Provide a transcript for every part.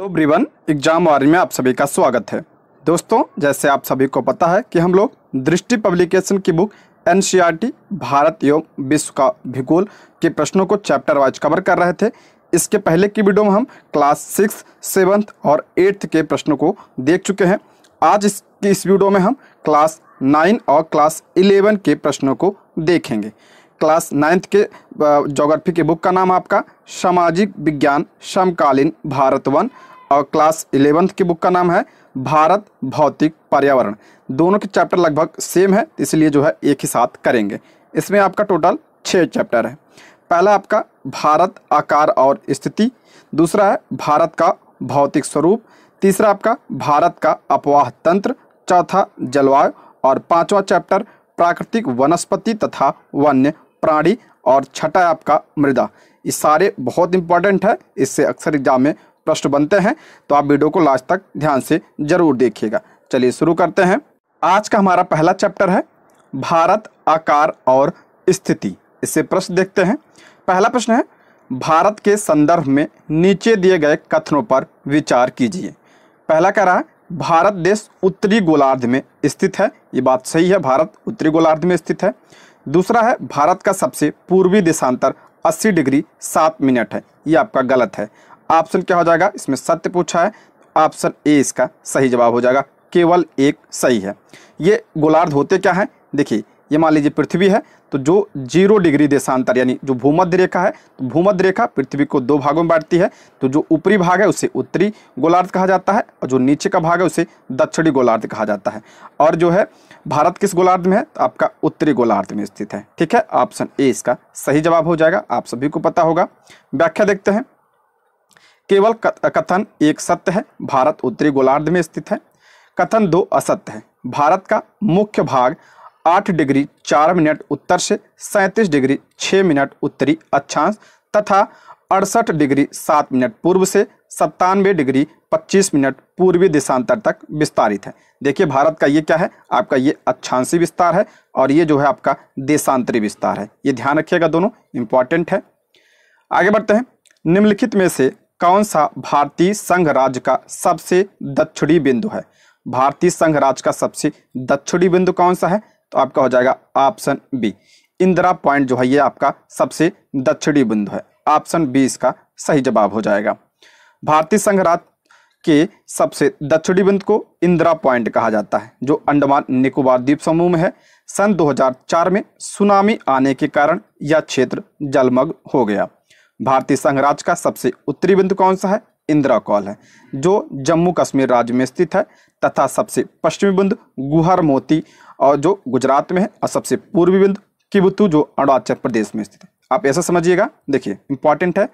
hello ब्रीवन exam वारी में आप सभी का स्वागत है दोस्तों जैसे आप सभी को पता है कि हम लोग दृष्टि पब्लिकेशन की बुक एन भारत एवं विश्व का भूगोल के प्रश्नों को चैप्टर वाइज कवर कर रहे थे इसके पहले की वीडियो में हम क्लास सिक्स सेवन्थ और एट्थ के प्रश्नों को देख चुके हैं आज इसकी इस वीडियो में हम क्लास नाइन और क्लास इलेवन के प्रश्नों को देखेंगे क्लास नाइन्थ के जोग्राफी के बुक का नाम आपका सामाजिक विज्ञान समकालीन भारत वन और क्लास इलेवंथ की बुक का नाम है भारत भौतिक पर्यावरण दोनों के चैप्टर लगभग सेम है इसलिए जो है एक ही साथ करेंगे इसमें आपका टोटल छः चैप्टर है पहला आपका भारत आकार और स्थिति दूसरा है भारत का भौतिक स्वरूप तीसरा आपका भारत का अपवाह तंत्र चौथा जलवायु और पांचवा चैप्टर प्राकृतिक वनस्पति तथा वन्य प्राणी और छठा आपका मृदा ये सारे बहुत इंपॉर्टेंट है इससे अक्सर एग्जाम में प्रश्न बनते हैं तो आप वीडियो को लास्ट तक ध्यान से जरूर देखिएगा चलिए शुरू करते हैं आज का हमारा पहला चैप्टर है भारत आकार और स्थिति इससे प्रश्न देखते हैं पहला प्रश्न है भारत के संदर्भ में नीचे दिए गए कथनों पर विचार कीजिए पहला कह रहा है भारत देश उत्तरी गोलार्ध में स्थित है ये बात सही है भारत उत्तरी गोलार्ध में स्थित है दूसरा है भारत का सबसे पूर्वी देशांतर 80 डिग्री 7 मिनट है ये आपका गलत है ऑप्शन क्या हो जाएगा इसमें सत्य पूछा है ऑप्शन ए इसका सही जवाब हो जाएगा केवल एक सही है ये गोलार्ध होते क्या है देखिए ये मान लीजिए पृथ्वी है तो जो जीरो डिग्री देशांतर यानी जो भूमध्य रेखा है तो भूमध्य रेखा पृथ्वी को दो भागों में बांटती है तो जो ऊपरी भाग है उसे उत्तरी गोलार्ध कहा जाता है और जो नीचे का भाग है उसे दक्षिणी गोलार्ध कहा जाता है और जो है भारत किस गोलार्ध में है तो आपका उत्तरी गोलार्ध में स्थित है ठीक है ऑप्शन ए इसका सही जवाब हो जाएगा आप सभी को पता होगा व्याख्या देखते हैं केवल कथन एक सत्य है भारत उत्तरी गोलार्ध में स्थित है कथन दो असत्य है भारत का मुख्य भाग आठ डिग्री चार मिनट उत्तर से सैंतीस डिग्री छः मिनट उत्तरी अक्षांश तथा अड़सठ डिग्री सात मिनट पूर्व से सत्तानवे डिग्री पच्चीस मिनट पूर्वी देशांतर तक विस्तारित है देखिए भारत का ये क्या है आपका ये अक्षांशी विस्तार है और ये जो है आपका देशांतरी विस्तार है ये ध्यान रखिएगा दोनों इंपॉर्टेंट है आगे बढ़ते हैं निम्नलिखित में से कौन सा भारतीय संघ राज्य का सबसे दक्षिणी बिंदु है भारतीय संघ राज्य का सबसे दक्षिणी बिंदु कौन सा है तो आपका हो जाएगा ऑप्शन बी इंदिरा पॉइंट जो है ये आपका सबसे दक्षिणी बिंदु है ऑप्शन बी इसका सही जवाब हो जाएगा भारतीय संघ राज्य के सबसे दक्षिणी बिंदु को इंदिरा पॉइंट कहा जाता है जो अंडमान निकोबार द्वीप समूह में है सन 2004 में सुनामी आने के कारण यह क्षेत्र जलमग्न हो गया भारतीय संघराज का सबसे उत्तरी बिंदु कौन सा है इंदिरा कॉल है जो जम्मू कश्मीर राज्य में स्थित है तथा सबसे पश्चिमी बिंदु गुहर मोती और जो गुजरात में है और सबसे पूर्वी बिंदु किबुतु जो अरुणाचल प्रदेश में स्थित है आप ऐसा समझिएगा देखिए इंपॉर्टेंट है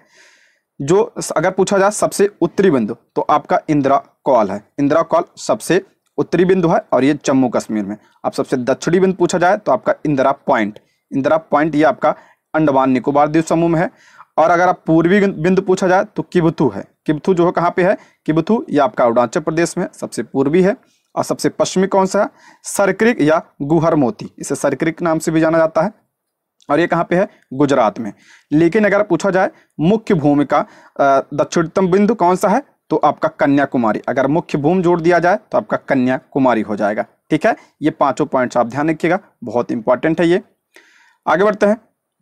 जो अगर पूछा जाए सबसे उत्तरी बिंदु तो आपका इंदिरा कॉल है इंदिरा कॉल सबसे उत्तरी बिंदु है और ये जम्मू कश्मीर में अब सबसे दक्षिणी बिंदु पूछा जाए तो आपका इंदिरा पॉइंट इंदिरा पॉइंट ये आपका अंडमान निकोबार द्वीप समूह में है और अगर आप पूर्वी बिंदु पूछा जाए तो किबथू है किबथू जो है कहाँ पे है किबथू ये आपका अरुणाचल प्रदेश में सबसे पूर्वी है और सबसे पश्चिमी कौन सा है सरक्रिक या गुहर मोती इसे सरक्रिक नाम से भी जाना जाता है और ये कहाँ पे है गुजरात में लेकिन अगर पूछा जाए मुख्य भूमि का दक्षिणतम बिंदु कौन सा है तो आपका कन्याकुमारी अगर मुख्य भूमि जोड़ दिया जाए तो आपका कन्याकुमारी हो जाएगा ठीक है ये पांचों पॉइंट्स आप ध्यान रखिएगा बहुत इंपॉर्टेंट है ये आगे बढ़ते हैं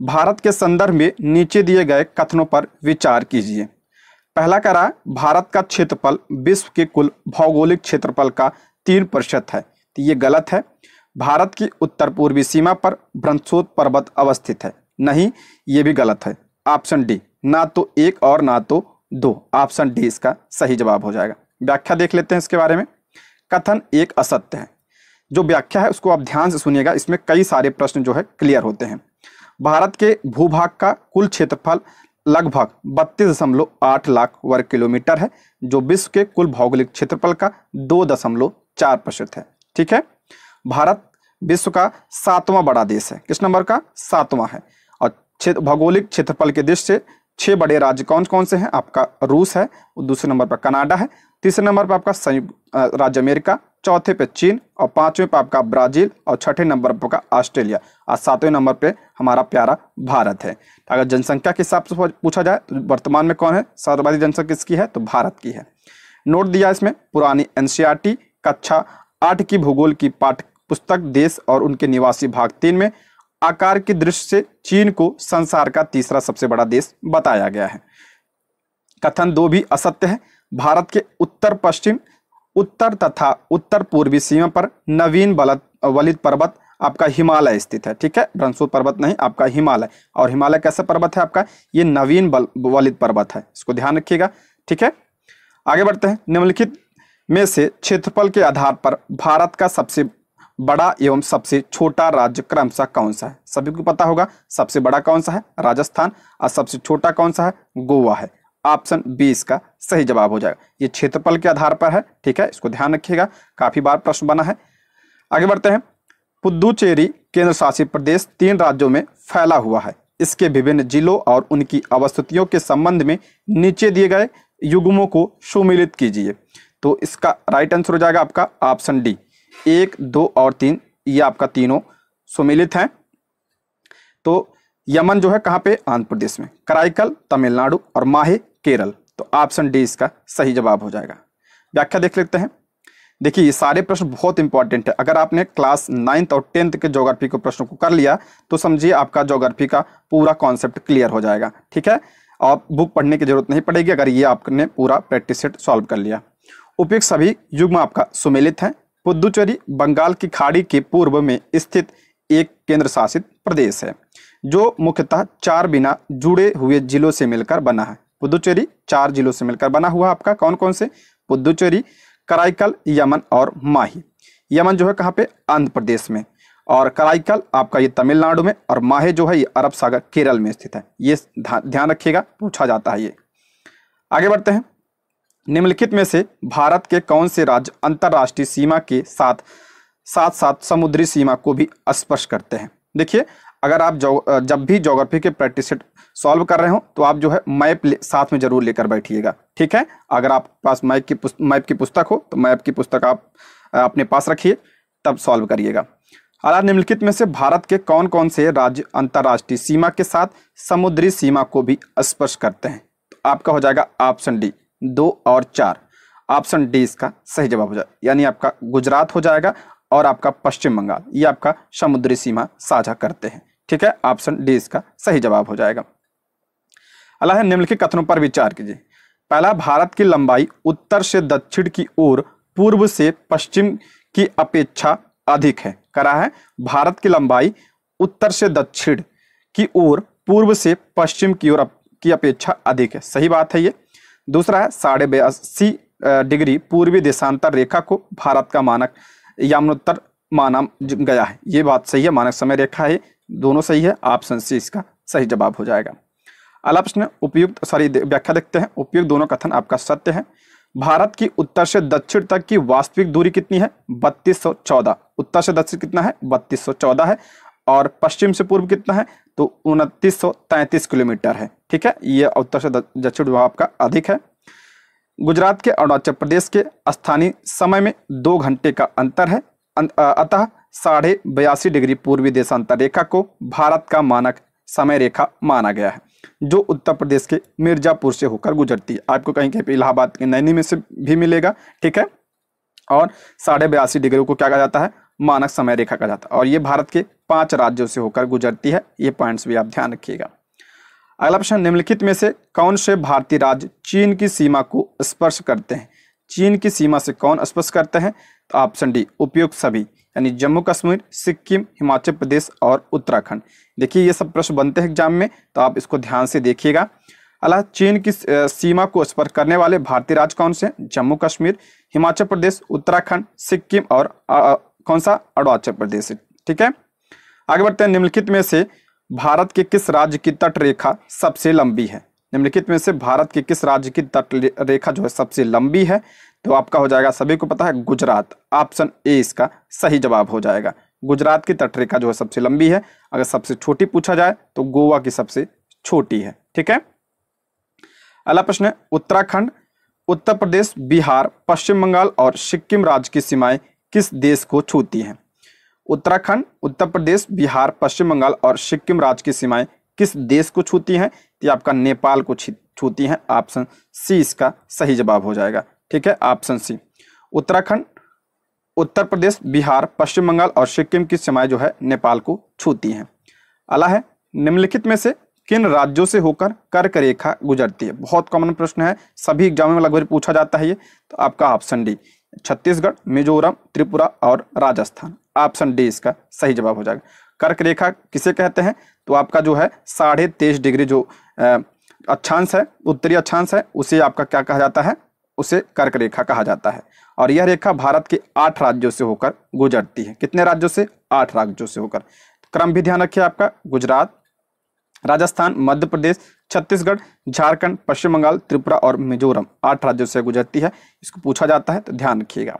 भारत के संदर्भ में नीचे दिए गए कथनों पर विचार कीजिए पहला कह रहा है भारत का क्षेत्रफल विश्व के कुल भौगोलिक क्षेत्रफल का तीन प्रतिशत है तो ये गलत है भारत की उत्तर पूर्वी सीमा पर भ्रंसोद पर्वत अवस्थित है नहीं ये भी गलत है ऑप्शन डी ना तो एक और ना तो दो ऑप्शन डी इसका सही जवाब हो जाएगा व्याख्या देख लेते हैं इसके बारे में कथन एक असत्य है जो व्याख्या है उसको आप ध्यान से सुनिएगा इसमें कई सारे प्रश्न जो है क्लियर होते हैं भारत के भूभाग का कुल क्षेत्रफल लगभग बत्तीस दशमलव आठ लाख वर्ग किलोमीटर है जो विश्व के कुल भौगोलिक क्षेत्रफल का दो दशमलव चार प्रतिशत है ठीक है भारत विश्व का सातवां बड़ा देश है किस नंबर का सातवां है और भौगोलिक क्षेत्रफल के दृष्टि से छह बड़े राज्य कौन कौन से हैं आपका रूस है दूसरे नंबर पर कनाडा है तीसरे नंबर पर आपका संयुक्त राज्य अमेरिका चौथे पे चीन और पांचवें पे आपका ब्राजील और छठे नंबर पर का ऑस्ट्रेलिया और सातवें नंबर पे हमारा प्यारा भारत है तो अगर जनसंख्या के हिसाब से पूछा जाए तो वर्तमान में कौन है सर्वाधिक जनसंख्या किसकी है तो भारत की है नोट दिया इसमें पुरानी एन कक्षा आठ की भूगोल की पाठ पुस्तक देश और उनके निवासी भाग तीन में आकार की दृष्टि से चीन को संसार का तीसरा सबसे बड़ा देश बताया गया है कथन दो भी असत्य है भारत के उत्तर पश्चिम उत्तर तथा उत्तर पूर्वी सीमा पर नवीन बलत वलित पर्वत आपका हिमालय स्थित है ठीक है ब्रह्मसूत्र पर्वत नहीं आपका हिमालय और हिमालय कैसा पर्वत है आपका ये नवीन बल वलित पर्वत है इसको ध्यान रखिएगा ठीक है आगे बढ़ते हैं निम्नलिखित में से क्षेत्रफल के आधार पर भारत का सबसे बड़ा एवं सबसे छोटा राज्य क्रमशः कौन सा है सभी को पता होगा सबसे बड़ा कौन सा है राजस्थान और सबसे छोटा कौन सा है गोवा है ऑप्शन बी इसका सही जवाब हो जाएगा ये क्षेत्रफल के आधार पर है ठीक है इसको ध्यान रखिएगा काफ़ी बार प्रश्न बना है आगे बढ़ते हैं पुदुचेरी केंद्र शासित प्रदेश तीन राज्यों में फैला हुआ है इसके विभिन्न जिलों और उनकी अवस्थितियों के संबंध में नीचे दिए गए युग्मों को सुमिलित कीजिए तो इसका राइट आंसर हो जाएगा आपका ऑप्शन डी एक दो और तीन ये आपका तीनों सुमिलित हैं तो यमन जो है कहाँ पे आंध्र प्रदेश में कराईकल तमिलनाडु और माहे केरल तो ऑप्शन डी इसका सही जवाब हो जाएगा व्याख्या देख लेते हैं देखिए ये सारे प्रश्न बहुत इंपॉर्टेंट है अगर आपने क्लास नाइन्थ और टेंथ के ज्योग्राफी के प्रश्नों को कर लिया तो समझिए आपका ज्योग्राफी का पूरा कॉन्सेप्ट क्लियर हो जाएगा ठीक है आप बुक पढ़ने की जरूरत नहीं पड़ेगी अगर ये आपने पूरा प्रैक्टिस सेट सॉल्व कर लिया उपयुक्त सभी युग्म आपका सुमेलित है पुदुचेरी बंगाल की खाड़ी के पूर्व में स्थित एक केंद्र शासित प्रदेश है जो मुख्यतः चार बिना जुड़े हुए जिलों से मिलकर बना है पुदुचेरी चार जिलों से मिलकर बना हुआ आपका कौन कौन से पुदुचेरी कराईकल यमन और माही यमन जो है कहाँ पे आंध्र प्रदेश में और कराईकल आपका ये तमिलनाडु में और माहे जो है ये अरब सागर केरल में स्थित है ये ध्यान रखिएगा पूछा जाता है ये आगे बढ़ते हैं निम्नलिखित में से भारत के कौन से राज्य अंतर्राष्ट्रीय सीमा के साथ साथ साथ समुद्री सीमा को भी स्पर्श करते हैं देखिए अगर आप जब भी जोग्राफी के प्रैक्टिस सेट सॉल्व कर रहे हो तो आप जो है मैप साथ में जरूर लेकर बैठिएगा ठीक है अगर आप पास मैप की मैप की पुस्तक हो तो मैप की पुस्तक आप अपने पास रखिए तब सॉल्व करिएगा अला निम्नलिखित में से भारत के कौन कौन से राज्य अंतर्राष्ट्रीय सीमा के साथ समुद्री सीमा को भी स्पर्श करते हैं तो आपका हो जाएगा ऑप्शन डी दो और चार ऑप्शन डी इसका सही जवाब हो जाएगा यानी आपका गुजरात हो जाएगा और आपका पश्चिम बंगाल ये आपका समुद्री सीमा साझा करते हैं ठीक है ऑप्शन डी इसका सही जवाब हो जाएगा अला है निम्नलिखित कथनों पर विचार कीजिए पहला भारत की लंबाई उत्तर से दक्षिण की ओर पूर्व से पश्चिम की अपेक्षा अधिक है करा है भारत की लंबाई उत्तर से दक्षिण की ओर पूर्व से पश्चिम की ओर की अपेक्षा अधिक है सही बात है ये दूसरा है साढ़े बयासी डिग्री पूर्वी देशांतर रेखा को भारत का मानक यामोत्तर माना गया है ये बात सही है मानक समय रेखा है दोनों सही है ऑप्शन सी इसका सही जवाब हो जाएगा अगला प्रश्न उपयुक्त सॉरी व्याख्या देखते हैं उपयुक्त दोनों कथन आपका सत्य है भारत की उत्तर से दक्षिण तक की वास्तविक दूरी कितनी है बत्तीस सौ चौदह उत्तर से दक्षिण कितना है बत्तीस सौ चौदह है और पश्चिम से पूर्व कितना है तो उनतीस सौ तैंतीस किलोमीटर है ठीक है ये उत्तर से दक्षिण विभाग का अधिक है गुजरात के अरुणाचल प्रदेश के स्थानीय समय में दो घंटे का अंतर है अं, अतः साढ़े बयासी डिग्री पूर्वी देशांतर रेखा को भारत का मानक समय रेखा माना गया है जो उत्तर प्रदेश के मिर्जापुर से होकर गुजरती है आपको कहीं कहीं इलाहाबाद के नैनी में से भी मिलेगा ठीक है और साढ़े बयासी डिग्री को क्या कहा जाता है मानक समय रेखा कहा जाता है और ये भारत के पांच राज्यों से होकर गुजरती है ये पॉइंट्स भी आप ध्यान रखिएगा अगला प्रश्न निम्नलिखित में से कौन से भारतीय राज्य चीन की सीमा को स्पर्श करते हैं चीन की सीमा से कौन स्पर्श करते हैं तो ऑप्शन डी उपयुक्त सभी यानी जम्मू कश्मीर सिक्किम हिमाचल प्रदेश और उत्तराखंड देखिए ये सब प्रश्न बनते हैं एग्जाम में तो आप इसको ध्यान से देखिएगा अला चीन की सीमा को स्पर्श करने वाले भारतीय राज्य कौन से जम्मू कश्मीर हिमाचल प्रदेश उत्तराखंड सिक्किम और आ, कौन सा अरुणाचल प्रदेश ठीक है आगे बढ़ते हैं निम्नलिखित में से भारत के किस राज्य की तटरेखा सबसे लंबी है निम्नलिखित में से भारत के किस राज्य की तट रेखा जो है सबसे लंबी है तो आपका हो जाएगा सभी को पता है गुजरात ऑप्शन ए इसका सही जवाब हो जाएगा गुजरात की तटरेखा जो है सबसे लंबी है अगर सबसे छोटी पूछा जाए तो गोवा की सबसे छोटी है ठीक है अगला प्रश्न उत्तराखंड उत्तर प्रदेश बिहार पश्चिम बंगाल और सिक्किम राज्य की सीमाएं किस देश को छूती हैं उत्तराखंड उत्तर प्रदेश बिहार पश्चिम बंगाल और सिक्किम राज्य की सीमाएं किस देश को छूती हैं ये आपका नेपाल को छूती हैं ऑप्शन सी इसका सही जवाब हो जाएगा ठीक है ऑप्शन सी उत्तराखंड उत्तर प्रदेश बिहार पश्चिम बंगाल और सिक्किम की सीमाएं जो है नेपाल को छूती हैं अला है निम्नलिखित में से किन राज्यों से होकर कर्क रेखा गुजरती है बहुत कॉमन प्रश्न है सभी एग्जाम में लगभग पूछा जाता है ये तो आपका ऑप्शन डी छत्तीसगढ़ मिजोरम त्रिपुरा और राजस्थान ऑप्शन डी इसका सही जवाब हो जाएगा कर्क रेखा किसे कहते हैं तो आपका जो है साढ़े तेईस डिग्री जो अक्षांश है उत्तरी अक्षांश है उसे आपका क्या कहा जाता है उसे कर्क रेखा कहा जाता है और यह रेखा भारत के आठ राज्यों से होकर गुजरती है कितने राज्यों से आठ राज्यों से होकर क्रम भी ध्यान रखिए आपका गुजरात राजस्थान मध्य प्रदेश छत्तीसगढ़ झारखंड पश्चिम बंगाल त्रिपुरा और मिजोरम आठ राज्यों से गुजरती है इसको पूछा जाता है तो ध्यान रखिएगा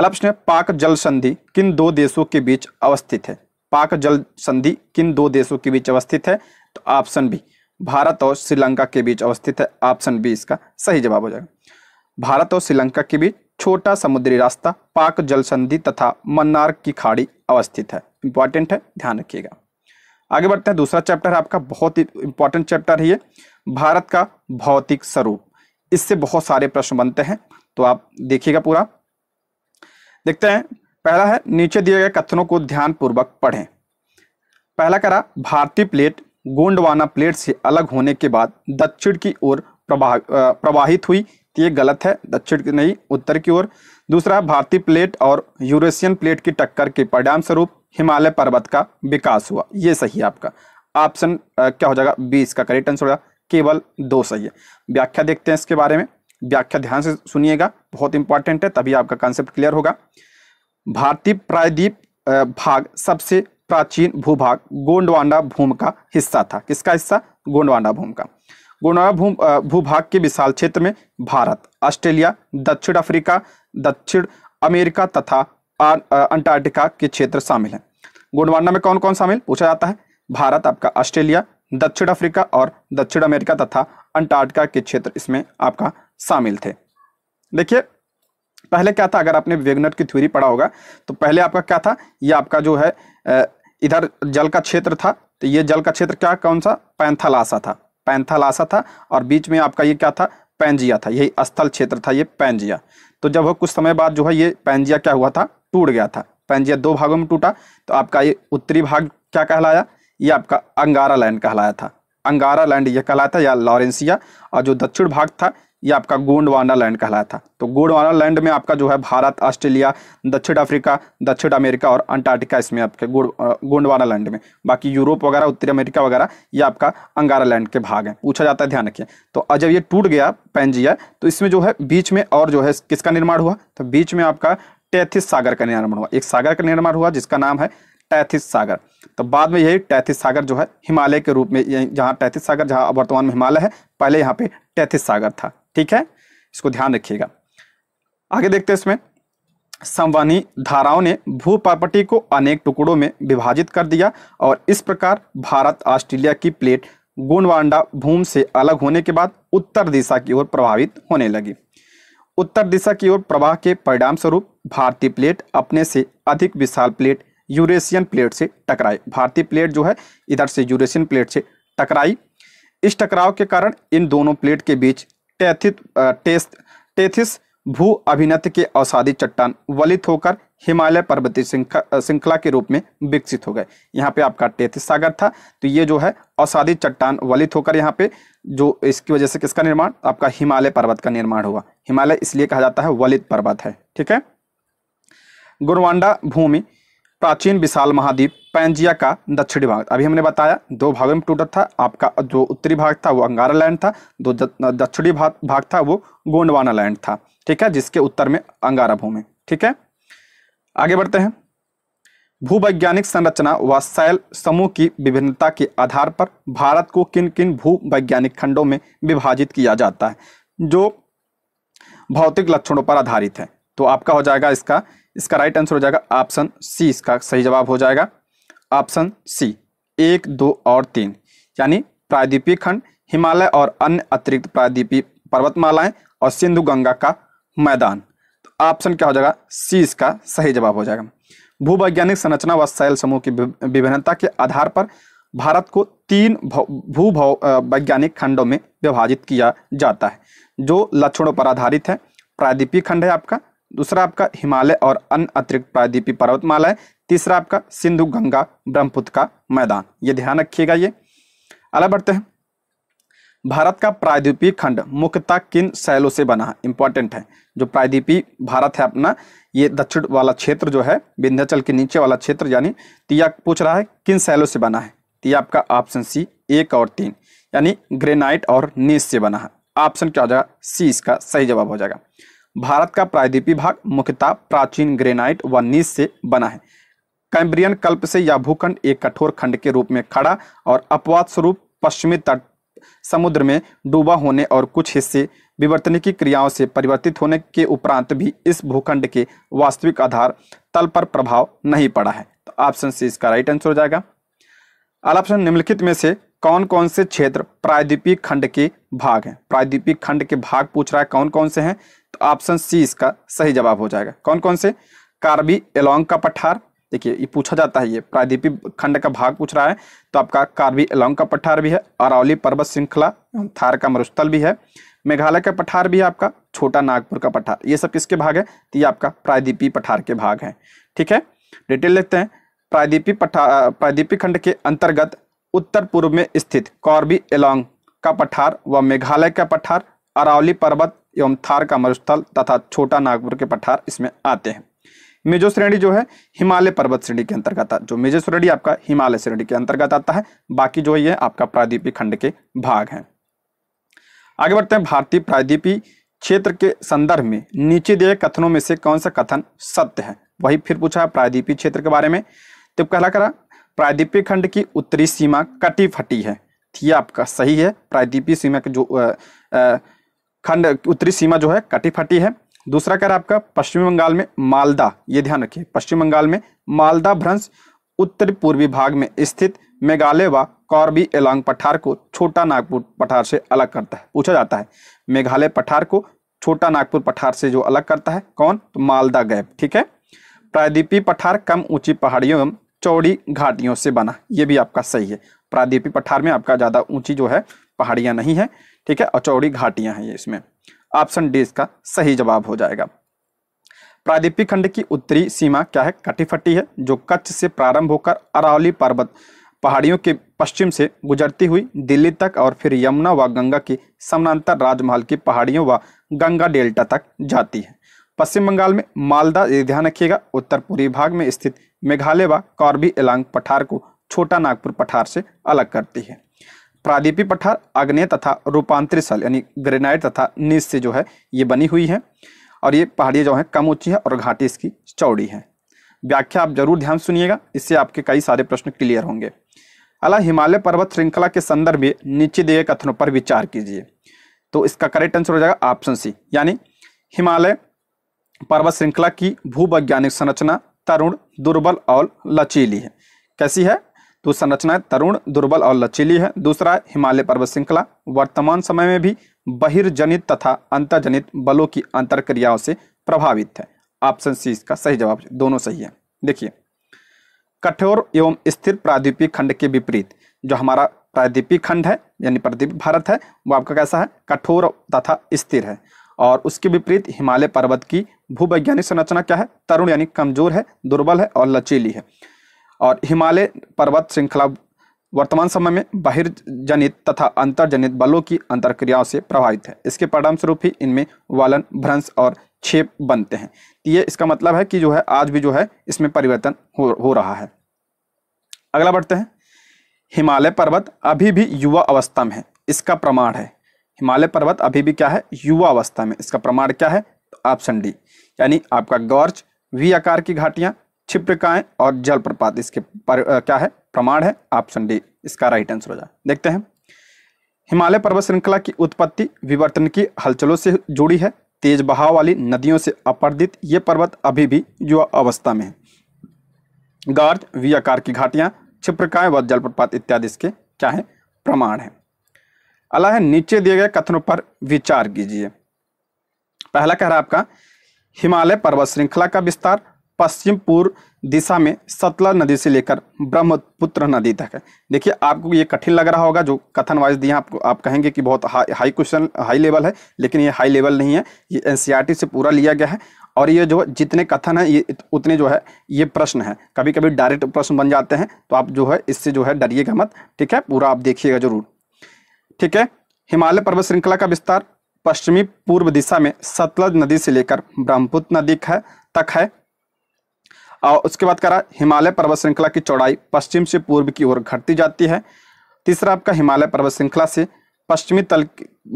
अलप्स ने पाक जल संधि किन दो देशों के बीच अवस्थित है पाक जल संधि किन दो देशों के बीच अवस्थित है तो ऑप्शन बी भारत और श्रीलंका के बीच अवस्थित है ऑप्शन बी इसका सही जवाब हो जाएगा भारत और श्रीलंका के बीच छोटा समुद्री रास्ता पाक जल संधि तथा मन्नार की खाड़ी अवस्थित है इंपॉर्टेंट है ध्यान रखिएगा आगे बढ़ते हैं दूसरा चैप्टर आपका बहुत ही इंपॉर्टेंट चैप्टर है ये भारत का भौतिक स्वरूप इससे बहुत सारे प्रश्न बनते हैं तो आप देखिएगा पूरा देखते हैं पहला है नीचे दिए गए कथनों को ध्यानपूर्वक पढ़ें पहला करा भारतीय प्लेट गोंडवाना प्लेट से अलग होने के बाद दक्षिण की ओर प्रभा प्रवाहित हुई तो ये गलत है दक्षिण की नहीं उत्तर की ओर दूसरा भारतीय प्लेट और यूरेशियन प्लेट की टक्कर के परिणाम स्वरूप हिमालय पर्वत का विकास हुआ ये सही है आपका ऑप्शन क्या हो जाएगा बी इसका करेक्ट आंसर होगा केवल दो सही है व्याख्या देखते हैं इसके बारे में व्याख्या ध्यान से सुनिएगा बहुत इंपॉर्टेंट है तभी आपका कॉन्सेप्ट क्लियर होगा भारतीय प्रायद्वीप भाग सबसे प्राचीन भूभाग गोंडवांडा भूम का हिस्सा था किसका हिस्सा गोंडवांडा भूम का गोंडवांडा भूम भूभाग के विशाल क्षेत्र में भारत ऑस्ट्रेलिया दक्षिण अफ्रीका दक्षिण अमेरिका तथा अंटार्कटिका के क्षेत्र शामिल हैं गोंडवांडा में कौन कौन शामिल पूछा जाता है भारत आपका ऑस्ट्रेलिया दक्षिण अफ्रीका और दक्षिण अमेरिका तथा अंटार्कटिका के क्षेत्र इसमें आपका शामिल थे देखिए पहले क्या था अगर आपने वेगनट की थ्योरी पढ़ा होगा तो पहले आपका क्या था ये आपका जो है इधर जल का क्षेत्र था तो ये जल का क्षेत्र क्या कौन सा पैंथालासा था पैंथालासा था और बीच में आपका ये क्या था पैंजिया था यही स्थल क्षेत्र था ये पैंजिया तो जब वो कुछ समय बाद जो है ये पैंजिया क्या हुआ था टूट गया था पैंजिया दो भागों में टूटा तो आपका ये उत्तरी भाग क्या कहलाया ये आपका अंगारा लैंड कहलाया था अंगारा लैंड यह कहलाया था या लॉरेंसिया और जो दक्षिण भाग था ये आपका गोंडवाना लैंड कहलाया था तो गोंडवाना लैंड में आपका जो है भारत ऑस्ट्रेलिया दक्षिण अफ्रीका दक्षिण अमेरिका और अंटार्कटिका इसमें आपके गोंडवाना लैंड में बाकी यूरोप वगैरह उत्तरी अमेरिका वगैरह ये आपका अंगारा लैंड के भाग हैं पूछा जाता है ध्यान रखिए तो जब ये टूट गया पैंजिया तो इसमें जो है बीच में और जो है किसका निर्माण हुआ तो बीच में आपका टैथिस सागर का निर्माण हुआ एक सागर का निर्माण हुआ जिसका नाम है टैथिस सागर तो बाद में यही टैथिस सागर जो है हिमालय के रूप में जहाँ टैथिस सागर जहाँ वर्तमान में हिमालय है पहले यहाँ पे टैथिस सागर था ठीक है इसको ध्यान रखिएगा आगे देखते हैं इसमें संवनी धाराओं ने भू प्रॉपर्टी को अनेक टुकड़ों में विभाजित कर दिया और इस प्रकार भारत ऑस्ट्रेलिया की प्लेट गोंडवांडा भूम से अलग होने के बाद उत्तर दिशा की ओर प्रभावित होने लगी उत्तर दिशा की ओर प्रवाह के परिणाम स्वरूप भारतीय प्लेट अपने से अधिक विशाल प्लेट यूरेशियन प्लेट से टकराई भारतीय प्लेट जो है इधर से यूरेशियन प्लेट से टकराई इस टकराव के कारण इन दोनों प्लेट के बीच टैथित टेस्ट टेथिस भू अभिनत के औसादी चट्टान वलित होकर हिमालय पर्वतीय श्रृंखला के रूप में विकसित हो गए यहाँ पे आपका टेथिस सागर था तो ये जो है औसादी चट्टान वलित होकर यहाँ पे जो इसकी वजह से किसका निर्माण आपका हिमालय पर्वत का निर्माण हुआ हिमालय इसलिए कहा जाता है वलित पर्वत है ठीक है गुरवांडा भूमि प्राचीन विशाल महाद्वीप पैंजिया का दक्षिणी भाग अभी हमने बताया दो भागों में टूटा था आपका जो उत्तरी भाग था वो अंगारा लैंड था जो दक्षिणी भाग भाग था वो गोंडवाना लैंड था ठीक है जिसके उत्तर में अंगारा भूमि ठीक है आगे बढ़ते हैं भूवैज्ञानिक संरचना व शैल समूह की विभिन्नता के आधार पर भारत को किन किन भूवैज्ञानिक खंडों में विभाजित किया जाता है जो भौतिक लक्षणों पर आधारित है तो आपका हो जाएगा इसका इसका राइट आंसर हो जाएगा ऑप्शन सी इसका सही जवाब हो जाएगा ऑप्शन सी एक दो और तीन यानी प्रायद्वीपीय खंड हिमालय और अन्य अतिरिक्त प्रायद्वीपीय पर्वतमालाएं और सिंधु गंगा का मैदान तो ऑप्शन क्या हो जाएगा सी इसका सही जवाब हो जाएगा भूवैज्ञानिक संरचना व शैल समूह की विभिन्नता के आधार पर भारत को तीन भू वैज्ञानिक खंडों में विभाजित किया जाता है जो लक्षणों पर आधारित है प्रायद्वीपीय खंड है आपका दूसरा आपका हिमालय और अन्य अतिरिक्त प्रायद्वीपी पर्वतमाला है तीसरा आपका सिंधु गंगा ब्रह्मपुत्र का मैदान ये ध्यान रखिएगा ये अला बढ़ते हैं भारत का प्रायद्वीपीय खंड मुख्यतः किन शैलों से बना है इंपॉर्टेंट है जो प्रायद्वीपी भारत है अपना ये दक्षिण वाला क्षेत्र जो है विंध्याचल के नीचे वाला क्षेत्र यानी यह पूछ रहा है किन शैलों से बना है यह आपका ऑप्शन सी एक और तीन यानी ग्रेनाइट और नीस से बना है ऑप्शन क्या हो जाएगा सी इसका सही जवाब हो जाएगा भारत का प्रायद्वीपी भाग मुख्यतः प्राचीन ग्रेनाइट व नीस से बना है कैम्ब्रियन कल्प से यह भूखंड एक कठोर खंड के रूप में खड़ा और अपवाद स्वरूप पश्चिमी तट समुद्र में डूबा होने और कुछ हिस्से विवर्तनिकी क्रियाओं से परिवर्तित होने के उपरांत भी इस भूखंड के वास्तविक आधार तल पर प्रभाव नहीं पड़ा है तो ऑप्शन सी इसका राइट आंसर हो जाएगा अल ऑप्शन निम्नलिखित में से कौन कौन से क्षेत्र प्रायद्वीपीय खंड के भाग हैं प्रायद्वीपीय खंड के भाग पूछ रहा है कौन कौन से हैं तो ऑप्शन सी इसका सही जवाब हो जाएगा कौन कौन से कार्बी एलोंग का पठार देखिए ये पूछा जाता है ये प्रायद्वीपीय खंड का भाग पूछ रहा है तो आपका कार्बी एलोंग का पठार भी है अरावली पर्वत श्रृंखला थार का मरुस्थल भी है मेघालय का पठार भी है आपका छोटा नागपुर का पठार ये सब किसके भाग है तो ये आपका प्रायद्वीपीय पठार के भाग है ठीक है डिटेल लेते हैं प्रायद्वीपीय पठार प्रायद्वीपीय खंड के अंतर्गत उत्तर पूर्व में स्थित कौरबी एलोंग का पठार व मेघालय का पठार अरावली पर्वत एवं थार का मरुस्थल तथा छोटा नागपुर के पठार इसमें आते हैं मेजो श्रेणी जो है हिमालय पर्वत श्रेणी के अंतर्गत जो मेजो श्रेणी आपका हिमालय श्रेणी के अंतर्गत आता है बाकी जो ये आपका प्रायद्वीपी खंड के भाग हैं आगे बढ़ते हैं भारतीय प्रायद्वीपी क्षेत्र के संदर्भ में नीचे दिए कथनों में से कौन सा कथन सत्य है वही फिर पूछा प्रायद्वीपी क्षेत्र के बारे में तो कहला करा प्रायद्वीपीय खंड की उत्तरी सीमा कटी फटी है यह आपका सही है प्रायद्वीपीय सीमा की जो खंड उत्तरी सीमा जो है कटी फटी है दूसरा कह रहा आपका पश्चिम बंगाल में मालदा ये ध्यान रखिए पश्चिम बंगाल में मालदा भ्रंश उत्तर पूर्वी भाग में स्थित मेघालय व कौरबी एलांग पठार को छोटा नागपुर पठार से अलग करता है पूछा जाता है मेघालय पठार को छोटा नागपुर पठार से जो अलग करता है कौन तो मालदा गैप ठीक है प्रायद्वीपीय पठार कम ऊंची पहाड़ियों एवं चौड़ी घाटियों से बना ये भी आपका सही है प्रादीपी पठार में आपका ज़्यादा ऊंची जो है पहाड़ियाँ नहीं है ठीक है और चौड़ी घाटियाँ हैं ये इसमें ऑप्शन डी इसका सही जवाब हो जाएगा प्रादीपी खंड की उत्तरी सीमा क्या है कटिफटी है जो कच्छ से प्रारंभ होकर अरावली पर्वत पहाड़ियों के पश्चिम से गुजरती हुई दिल्ली तक और फिर यमुना व गंगा की समानांतर राजमहल की पहाड़ियों व गंगा डेल्टा तक जाती है पश्चिम बंगाल में मालदा ध्यान रखिएगा उत्तर पूर्वी भाग में स्थित मेघालय व कौरबी एलांग पठार को छोटा नागपुर पठार से अलग करती है प्रादीपी पठार अग्नेय तथा रूपांतरित सल यानी ग्रेनाइट तथा नीस से जो है ये बनी हुई है और ये पहाड़ियाँ जो है कम ऊंची है और घाटी इसकी चौड़ी है व्याख्या आप जरूर ध्यान सुनिएगा इससे आपके कई सारे प्रश्न क्लियर होंगे अला हिमालय पर्वत श्रृंखला के संदर्भ में नीचे दिए कथनों पर विचार कीजिए तो इसका करेक्ट आंसर हो जाएगा ऑप्शन सी यानी हिमालय पर्वत श्रृंखला की भूवैज्ञानिक संरचना तरुण दुर्बल और लचीली है कैसी है तो संरचनाएं तरुण दुर्बल और लचीली है दूसरा हिमालय पर्वत श्रृंखला वर्तमान समय में भी बहिर्जनित तथा अंतर्जनित बलों की अंतर क्रियाओं से प्रभावित है ऑप्शन सी इसका सही जवाब दोनों सही है देखिए कठोर एवं स्थिर प्रादीपिक खंड के विपरीत जो हमारा प्रादीपिक खंड है यानी प्रदीप भारत है वो आपका कैसा है कठोर तथा स्थिर है और उसके विपरीत हिमालय पर्वत की भूवैज्ञानिक संरचना क्या है तरुण यानी कमजोर है दुर्बल है और लचीली है और हिमालय पर्वत श्रृंखला वर्तमान समय में बहिर्जनित तथा अंतर्जनित बलों की अंतरक्रियाओं से प्रभावित है इसके परिणाम स्वरूप ही इनमें वालन भ्रंश और छेप बनते हैं तो ये इसका मतलब है कि जो है आज भी जो है इसमें परिवर्तन हो, हो रहा है अगला बढ़ते हैं हिमालय पर्वत अभी भी युवा अवस्था में है इसका प्रमाण है हिमालय पर्वत अभी भी क्या है युवा अवस्था में इसका प्रमाण क्या है ऑप्शन डी यानी आपका गौर्च वी आकार की घाटियां छिप्रकाएं और जलप्रपात इसके पर आ, क्या है प्रमाण है ऑप्शन डी इसका राइट आंसर हो जाए देखते हैं हिमालय पर्वत श्रृंखला की उत्पत्ति विवर्तन की हलचलों से जुड़ी है तेज बहाव वाली नदियों से अपर्दित ये पर्वत अभी भी युवा अवस्था में है गार्ज वी आकार की घाटियां छिप्रकाय व जलप्रपात इत्यादि इसके क्या है प्रमाण है अला है नीचे दिए गए कथनों पर विचार कीजिए पहला कह रहा है आपका हिमालय पर्वत श्रृंखला का विस्तार पश्चिम पूर्व दिशा में सतला नदी से लेकर ब्रह्मपुत्र नदी तक है देखिए आपको ये कठिन लग रहा होगा जो कथन वाइज दिए आपको आप कहेंगे कि बहुत हा, हाई क्वेश्चन हाई लेवल है लेकिन ये हाई लेवल नहीं है ये एन से पूरा लिया गया है और ये जो जितने कथन है ये उतने जो है ये प्रश्न है कभी कभी डायरेक्ट प्रश्न बन जाते हैं तो आप जो है इससे जो है डरिएगा मत ठीक है पूरा आप देखिएगा जरूर ठीक है हिमालय पर्वत श्रृंखला का विस्तार पश्चिमी पूर्व दिशा में सतलज नदी से लेकर ब्रह्मपुत्र नदी है तक है और उसके बाद करा हिमालय पर्वत श्रृंखला की चौड़ाई पश्चिम से पूर्व की ओर घटती जाती है तीसरा आपका हिमालय पर्वत श्रृंखला से पश्चिमी तल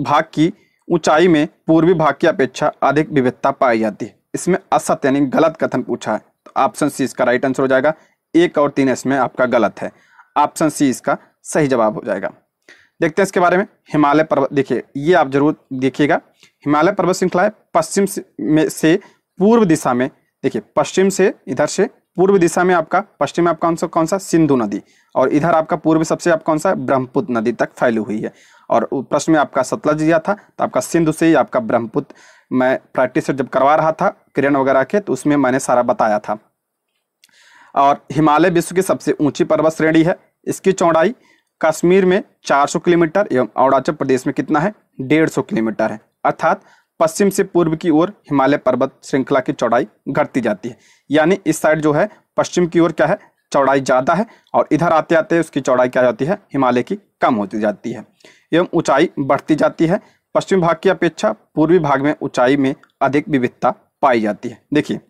भाग की ऊंचाई में पूर्वी भाग की अपेक्षा अधिक विविधता पाई जाती है इसमें असत यानी गलत कथन पूछा है तो ऑप्शन सी इसका राइट आंसर हो जाएगा एक और तीन इसमें आपका गलत है ऑप्शन सी इसका सही जवाब हो जाएगा देखते हैं इसके बारे में हिमालय पर्वत देखिए ये आप जरूर देखिएगा हिमालय पर्वत श्रृंखला है पश्चिम में से पूर्व दिशा में देखिए पश्चिम से इधर से पूर्व दिशा में आपका पश्चिम में आपका आंसर कौन सा सिंधु नदी और इधर आपका पूर्व सबसे आप कौन सा ब्रह्मपुत्र नदी तक फैली हुई है और प्रश्न में आपका सतलज दिया था तो आपका सिंधु से ही आपका ब्रह्मपुत्र मैं प्रैक्टिस जब करवा रहा था किरण वगैरह के तो उसमें मैंने सारा बताया था और हिमालय विश्व की सबसे ऊंची पर्वत श्रेणी है इसकी चौड़ाई कश्मीर में 400 किलोमीटर एवं अरुणाचल प्रदेश में कितना है 150 किलोमीटर है अर्थात पश्चिम से पूर्व की ओर हिमालय पर्वत श्रृंखला की चौड़ाई घटती जाती है यानी इस साइड जो है पश्चिम की ओर क्या है चौड़ाई ज़्यादा है और इधर आते आते उसकी चौड़ाई क्या जाती है हिमालय की कम होती जाती है एवं ऊंचाई बढ़ती जाती है पश्चिम भाग की अपेक्षा पूर्वी भाग में ऊंचाई में अधिक विविधता पाई जाती है देखिए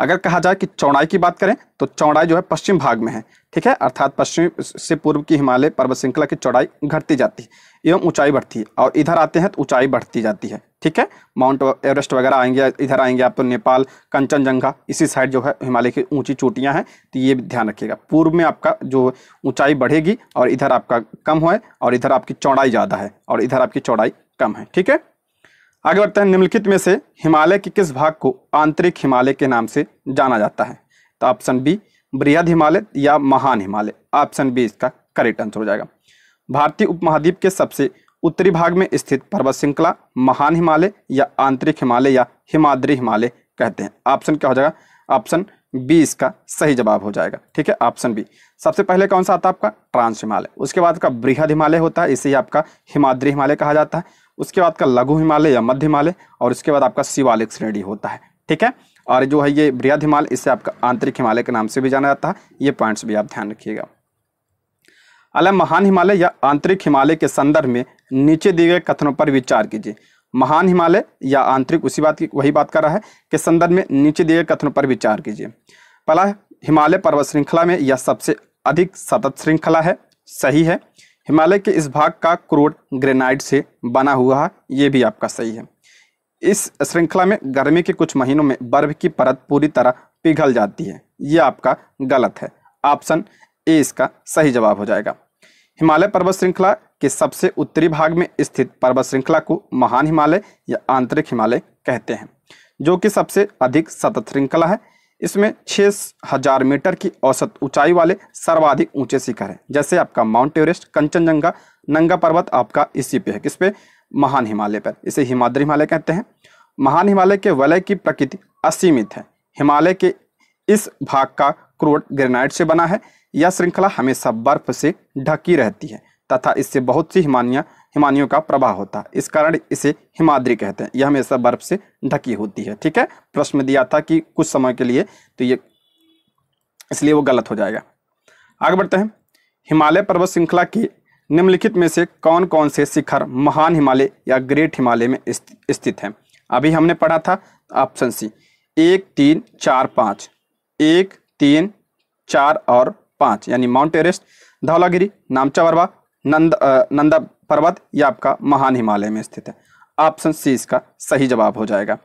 अगर कहा जाए कि चौड़ाई की बात करें तो चौड़ाई जो है पश्चिम भाग में है ठीक है अर्थात पश्चिम से पूर्व की हिमालय पर्वत श्रृंखला की चौड़ाई घटती जाती है एवं ऊंचाई बढ़ती है और इधर आते हैं तो ऊंचाई बढ़ती जाती है ठीक है माउंट एवरेस्ट वगैरह आएंगे इधर आएंगे आप तो नेपाल कंचनजंगा इसी साइड जो है हिमालय की ऊंची चोटियां हैं तो ये ध्यान रखिएगा पूर्व में आपका जो ऊंचाई बढ़ेगी और इधर आपका कम है और इधर आपकी चौड़ाई ज़्यादा है और इधर आपकी चौड़ाई कम है ठीक है आगे बढ़ते हैं निम्नलिखित में से हिमालय के किस भाग को आंतरिक हिमालय के नाम से जाना जाता है तो ऑप्शन बी बृहद हिमालय या महान हिमालय ऑप्शन बी इसका करेक्ट आंसर हो जाएगा भारतीय उपमहाद्वीप के सबसे उत्तरी भाग में स्थित पर्वत श्रृंखला महान हिमालय या आंतरिक हिमालय या हिमाद्री हिमालय कहते हैं ऑप्शन क्या हो जाएगा ऑप्शन बी इसका सही जवाब हो जाएगा ठीक है ऑप्शन बी सबसे पहले कौन सा आता है आपका ट्रांस हिमालय उसके बाद का बृहद हिमालय होता है इसे ही आपका हिमाद्री हिमालय कहा जाता है उसके बाद का लघु हिमालय या मध्य हिमालय और उसके बाद आपका शिवालिक श्रेणी होता है ठीक है और जो है ये बृहद हिमालय इसे आपका आंतरिक हिमालय के नाम से भी जाना जाता है ये पॉइंट्स भी आप ध्यान रखिएगा अलग महान हिमालय या आंतरिक हिमालय के संदर्भ में नीचे दिए गए कथनों पर विचार कीजिए महान हिमालय या आंतरिक उसी बात की वही बात कर रहा है कि संदर्भ में नीचे दिए गए कथनों पर विचार कीजिए पहला हिमालय पर्वत श्रृंखला में यह सबसे अधिक सतत श्रृंखला है सही है हिमालय के इस भाग का क्रोड ग्रेनाइट से बना हुआ है ये भी आपका सही है इस श्रृंखला में गर्मी के कुछ महीनों में बर्फ की परत पूरी तरह पिघल जाती है ये आपका गलत है ऑप्शन ए इसका सही जवाब हो जाएगा हिमालय पर्वत श्रृंखला के सबसे उत्तरी भाग में स्थित पर्वत श्रृंखला को महान हिमालय या आंतरिक हिमालय कहते हैं जो कि सबसे अधिक सतत श्रृंखला है इसमें छह हजार मीटर की औसत ऊंचाई वाले सर्वाधिक ऊंचे शिखर हैं जैसे आपका माउंट एवरेस्ट कंचनजंगा नंगा पर्वत आपका इसी पे है किस पे महान हिमालय पर इसे हिमाद्री हिमालय कहते हैं महान हिमालय के वलय की प्रकृति असीमित है हिमालय के इस भाग का क्रोड ग्रेनाइट से बना है यह श्रृंखला हमेशा बर्फ से ढकी रहती है तथा इससे बहुत सी हिमानियाँ हिमानियों का प्रवाह होता है इस कारण इसे हिमाद्री कहते हैं यह हमेशा बर्फ से ढकी होती है ठीक है प्रश्न दिया था कि कुछ समय के लिए तो ये इसलिए वो गलत हो जाएगा आगे बढ़ते हैं हिमालय पर्वत श्रृंखला के निम्नलिखित में से कौन कौन से शिखर महान हिमालय या ग्रेट हिमालय में स्थित हैं अभी हमने पढ़ा था ऑप्शन सी एक तीन चार पाँच एक तीन चार और पाँच यानी माउंट एवरेस्ट धौलागिरी नामचा वर्वा नंद नंदा पर्वत या आपका महान हिमालय में स्थित है ऑप्शन सी इसका सही जवाब हो जाएगा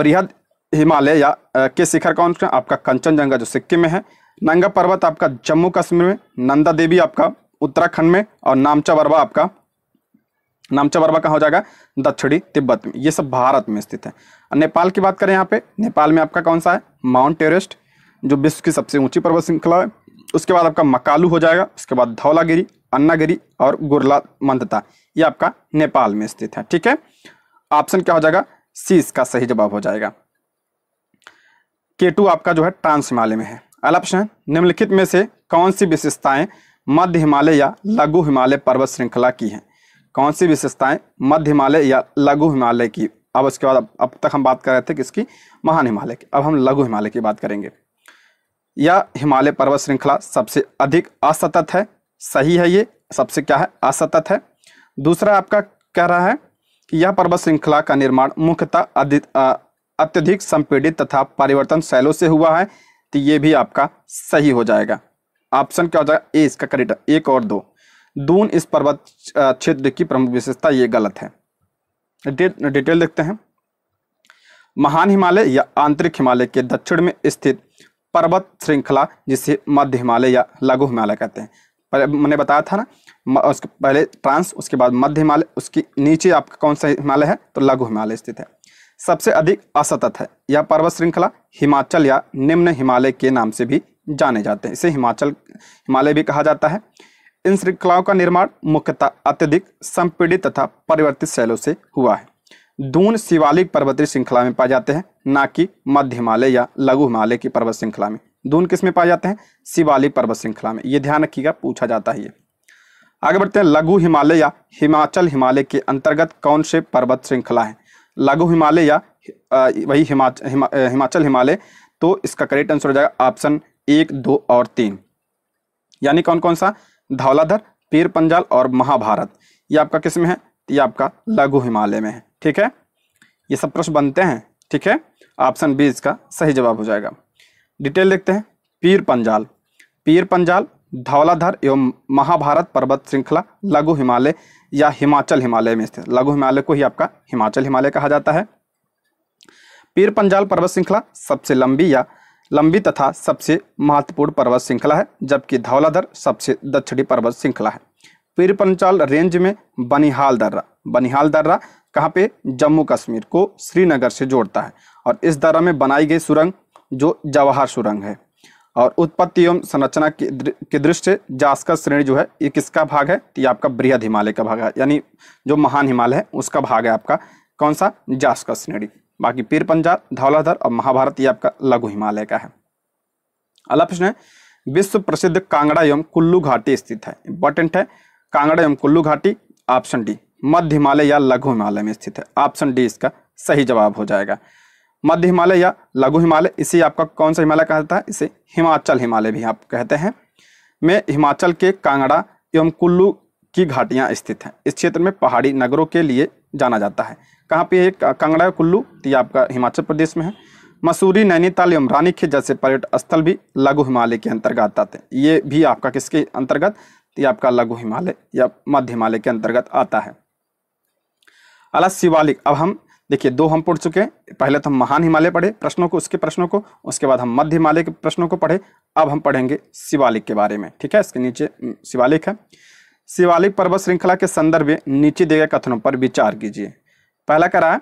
बृहद हिमालय या के शिखर कौन सा आपका कंचनजंगा जो सिक्किम में है नंगा पर्वत आपका जम्मू कश्मीर में नंदा देवी आपका उत्तराखंड में और नामचा बर्बा आपका नामचा बर्बा कहाँ हो जाएगा दक्षिणी तिब्बत में ये सब भारत में स्थित है नेपाल की बात करें यहाँ पे नेपाल में आपका कौन सा है माउंट एवरेस्ट जो विश्व की सबसे ऊंची पर्वत श्रृंखला है उसके बाद आपका मकालू हो जाएगा उसके बाद धौलागिरी अन्नागिरी और गुरला मंदता ये आपका नेपाल में स्थित है ठीक है ऑप्शन क्या हो जाएगा सी इसका सही जवाब हो जाएगा के टू आपका जो है ट्रांस हिमालय में है अगला प्रश्न निम्नलिखित में से कौन सी विशेषताएं मध्य हिमालय या लघु हिमालय पर्वत श्रृंखला की हैं कौन सी विशेषताएं मध्य हिमालय या लघु हिमालय की अब उसके बाद अब तक हम बात कर रहे थे किसकी महान हिमालय की अब हम लघु हिमालय की बात करेंगे यह हिमालय पर्वत श्रृंखला सबसे अधिक असतत है सही है ये सबसे क्या है असतत है दूसरा आपका कह रहा है कि यह पर्वत श्रृंखला का निर्माण मुख्यतः अत्यधिक संपीड़ित तथा परिवर्तन शैलों से हुआ है तो ये भी आपका सही हो जाएगा ऑप्शन क्या हो जाएगा ए इसका करेक्ट एक और दो दून इस पर्वत क्षेत्र की प्रमुख विशेषता ये गलत है डि, डिटेल देखते हैं महान हिमालय या आंतरिक हिमालय के दक्षिण में स्थित पर्वत श्रृंखला जिसे मध्य हिमालय या लघु हिमालय कहते हैं मैंने बताया था ना उसके पहले ट्रांस उसके बाद मध्य हिमालय उसके नीचे आपका कौन सा हिमालय है तो लघु हिमालय स्थित है सबसे अधिक असतत है यह पर्वत श्रृंखला हिमाचल या निम्न हिमालय के नाम से भी जाने जाते हैं इसे हिमाचल हिमालय भी कहा जाता है इन श्रृंखलाओं का निर्माण मुख्यतः अत्यधिक संपीड़ित तथा परिवर्तित शैलों से हुआ है दून शिवालिक पर्वतीय श्रृंखला में पाए जाते हैं ना कि मध्य हिमालय या लघु हिमालय की पर्वत श्रृंखला में दून किस में पाए जाते हैं शिवालिक पर्वत श्रृंखला में ये ध्यान रखिएगा पूछा जाता है ये आगे बढ़ते हैं लघु हिमालय या हिमाचल हिमालय के अंतर्गत कौन से पर्वत श्रृंखला है लघु हिमालय या वही हिमाचल हिमाचल हिमालय तो इसका करेक्ट आंसर हो जाएगा ऑप्शन एक दो और तीन यानी कौन कौन सा धौलाधर पीर पंजाल और महाभारत ये आपका किस में है ये आपका लघु हिमालय में है ठीक है ये सब प्रश्न बनते हैं ठीक है ऑप्शन बी इसका सही जवाब हो जाएगा डिटेल देखते हैं पीर पंजाल पीर पंजाल धौलाधर एवं महाभारत पर्वत श्रृंखला लघु हिमालय या हिमाचल हिमालय में स्थित लघु हिमालय को ही आपका हिमाचल हिमालय कहा जाता है पीर पंजाल पर्वत श्रृंखला सबसे लंबी या लंबी तथा सबसे महत्वपूर्ण पर्वत श्रृंखला है जबकि धौलाधर सबसे दक्षिणी पर्वत श्रृंखला है पीर पंचाल रेंज में बनिहाल दर्रा बनिहाल दर्रा कहाँ पे जम्मू कश्मीर को श्रीनगर से जोड़ता है और इस दर्रा में बनाई गई सुरंग जो जवाहर सुरंग है और उत्पत्ति एवं संरचना की दृष्टि से जास्कर श्रेणी जो है ये किसका भाग है तो ये आपका बृहद हिमालय का भाग है यानी जो महान हिमालय है उसका भाग है आपका कौन सा जास्कर श्रेणी बाकी पीर पंजाब धौलाधर और महाभारत ये आपका लघु हिमालय का है अगला प्रश्न है विश्व प्रसिद्ध कांगड़ा एवं कुल्लू घाटी स्थित है इंपॉर्टेंट है कांगड़ा एवं कुल्लू घाटी ऑप्शन डी मध्य हिमालय या लघु हिमालय में स्थित है ऑप्शन डी इसका सही जवाब हो जाएगा मध्य हिमालय या लघु हिमालय इसे आपका कौन सा हिमालय कहा जाता है इसे हिमाचल हिमालय भी आप कहते हैं में हिमाचल के कांगड़ा एवं कुल्लू की घाटियां स्थित हैं इस क्षेत्र में पहाड़ी नगरों के लिए जाना जाता है कहाँ पे है कांगड़ा कुल्लू तो ये आपका हिमाचल प्रदेश में है मसूरी नैनीताल एवं खेत जैसे पर्यटन स्थल भी लघु हिमालय के अंतर्गत आते हैं ये भी आपका किसके अंतर्गत तो ये आपका लघु हिमालय या मध्य हिमालय के अंतर्गत आता है अला शिवालिक अब हम देखिए दो हम पढ़ चुके हैं पहले तो हम महान हिमालय पढ़े प्रश्नों को उसके प्रश्नों को उसके बाद हम मध्य हिमालय के प्रश्नों को पढ़े अब हम पढ़ेंगे शिवालिक के बारे में ठीक है इसके नीचे शिवालिक है शिवालिक पर्वत श्रृंखला के संदर्भ में नीचे दिए गए कथनों पर विचार कीजिए पहला करा है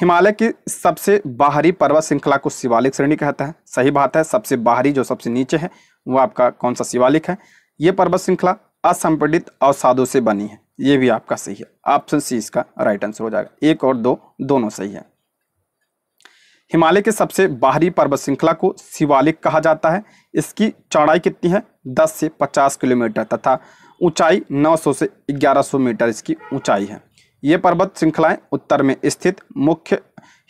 हिमालय की सबसे बाहरी पर्वत श्रृंखला को शिवालिक श्रेणी कहता है सही बात है सबसे बाहरी जो सबसे नीचे है वो आपका कौन सा शिवालिक है ये पर्वत श्रृंखला असंपीड़ित अवसादों से बनी है ये भी आपका सही है ऑप्शन सी इसका राइट आंसर हो जाएगा एक और दो दोनों सही है हिमालय के सबसे बाहरी पर्वत श्रृंखला को शिवालिक कहा जाता है इसकी चौड़ाई कितनी है 10 से 50 किलोमीटर तथा ऊंचाई 900 से 1100 मीटर इसकी ऊंचाई है ये पर्वत श्रृंखलाएं उत्तर में स्थित मुख्य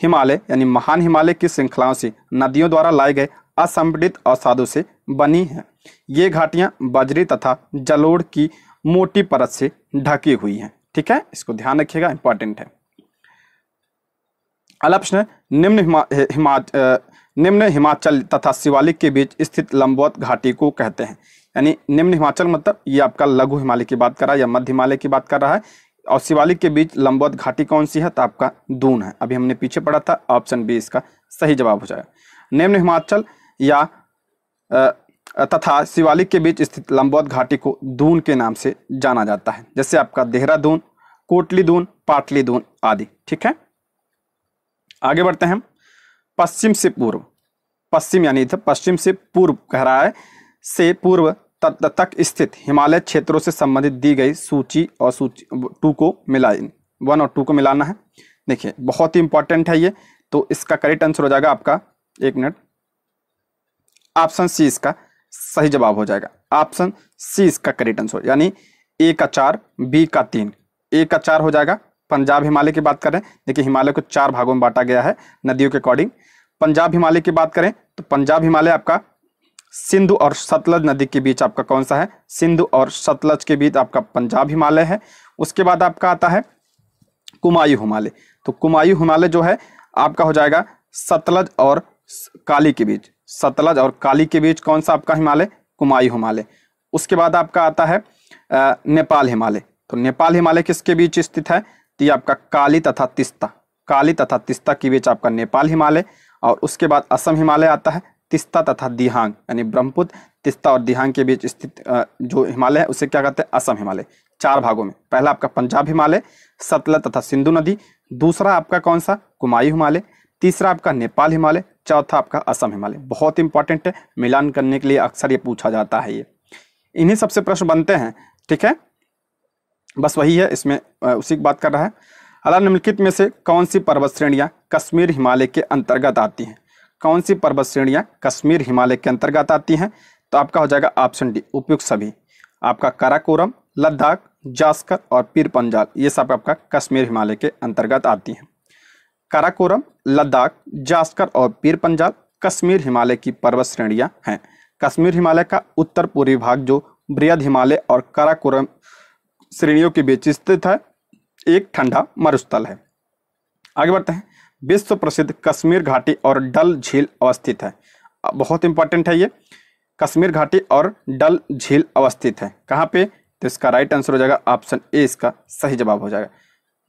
हिमालय यानी महान हिमालय की श्रृंखलाओं से नदियों द्वारा लाए गए असंपीड़ित अवसादों से बनी है ये घाटियाँ बजरी तथा जलोड़ की मोटी परत से ढकी हुई है ठीक है इसको ध्यान रखिएगा इंपॉर्टेंट है अगला प्रश्न निम्न निम्न हिमाचल तथा शिवालिक के बीच स्थित लंबवत घाटी को कहते हैं यानी निम्न हिमाचल मतलब ये आपका लघु हिमालय की बात कर रहा है या मध्य हिमालय की बात कर रहा है और शिवालिक के बीच लंबवत घाटी कौन सी है तो आपका दून है अभी हमने पीछे पढ़ा था ऑप्शन बी इसका सही जवाब हो जाएगा निम्न हिमाचल या तथा शिवालिक के बीच स्थित लंबौत घाटी को दून के नाम से जाना जाता है जैसे आपका देहरादून कोटली दून पाटली दून आदि ठीक है आगे बढ़ते हैं पश्चिम से पूर्व पश्चिम यानी पश्चिम से पूर्व कह रहा है से पूर्व तक स्थित हिमालय क्षेत्रों से संबंधित दी गई सूची और सूची टू को मिला वन और टू को मिलाना है देखिए बहुत ही इंपॉर्टेंट है ये तो इसका करेक्ट आंसर हो जाएगा आपका एक मिनट ऑप्शन सी इसका सही जवाब हो जाएगा ऑप्शन सी इसका करेक्ट आंसर यानी ए का चार बी का तीन ए का चार हो जाएगा पंजाब हिमालय की बात करें देखिए हिमालय को चार भागों में बांटा गया है नदियों के अकॉर्डिंग पंजाब हिमालय की बात करें तो पंजाब हिमालय आपका सिंधु और सतलज नदी के बीच आपका कौन सा है सिंधु और सतलज के बीच आपका पंजाब हिमालय है उसके बाद आपका आता है कुमायूं हिमालय तो कुमायूं हिमालय जो है आपका हो जाएगा सतलज और काली के बीच सतलज और काली के बीच कौन सा आपका हिमालय कुमायू हिमालय उसके बाद आपका आता है नेपाल हिमालय तो नेपाल हिमालय किसके बीच स्थित है तो ये आपका काली तथा तिस्ता काली तथा तिस्ता के बीच आपका नेपाल हिमालय और उसके बाद असम हिमालय आता है तिस्ता तथा दिहांग यानी ब्रह्मपुत्र तिस्ता और दिहांग के बीच स्थित जो हिमालय है उसे क्या कहते हैं असम हिमालय चार भागों में पहला आपका पंजाब हिमालय सतलज तथा सिंधु नदी दूसरा आपका कौन सा कुमाई हिमालय तीसरा आपका नेपाल हिमालय चौथा आपका असम हिमालय बहुत इंपॉर्टेंट है मिलान करने के लिए अक्सर ये पूछा जाता है ये इन्हीं सबसे प्रश्न बनते हैं ठीक है बस वही है इसमें उसी की बात कर रहा है अला निम्नलिखित में से कौन सी पर्वत श्रेणियाँ कश्मीर हिमालय के अंतर्गत आती हैं कौन सी पर्वत श्रेणियाँ कश्मीर हिमालय के अंतर्गत आती हैं तो आपका हो जाएगा ऑप्शन डी उपयुक्त सभी आपका काराकोरम लद्दाख जास्कर और पीर पंजाल ये सब आपका कश्मीर हिमालय के अंतर्गत आती हैं काराकोरम लद्दाख जास्कर और पीर पंजाब कश्मीर हिमालय की पर्वत श्रेणियां हैं कश्मीर हिमालय का उत्तर पूर्वी भाग जो बृहद हिमालय और काराकोरम श्रेणियों के बीच स्थित है एक ठंडा मरुस्थल है आगे बढ़ते हैं विश्व प्रसिद्ध कश्मीर घाटी और डल झील अवस्थित है बहुत इंपॉर्टेंट है ये कश्मीर घाटी और डल झील अवस्थित है कहाँ पे तो इसका राइट आंसर हो जाएगा ऑप्शन ए इसका सही जवाब हो जाएगा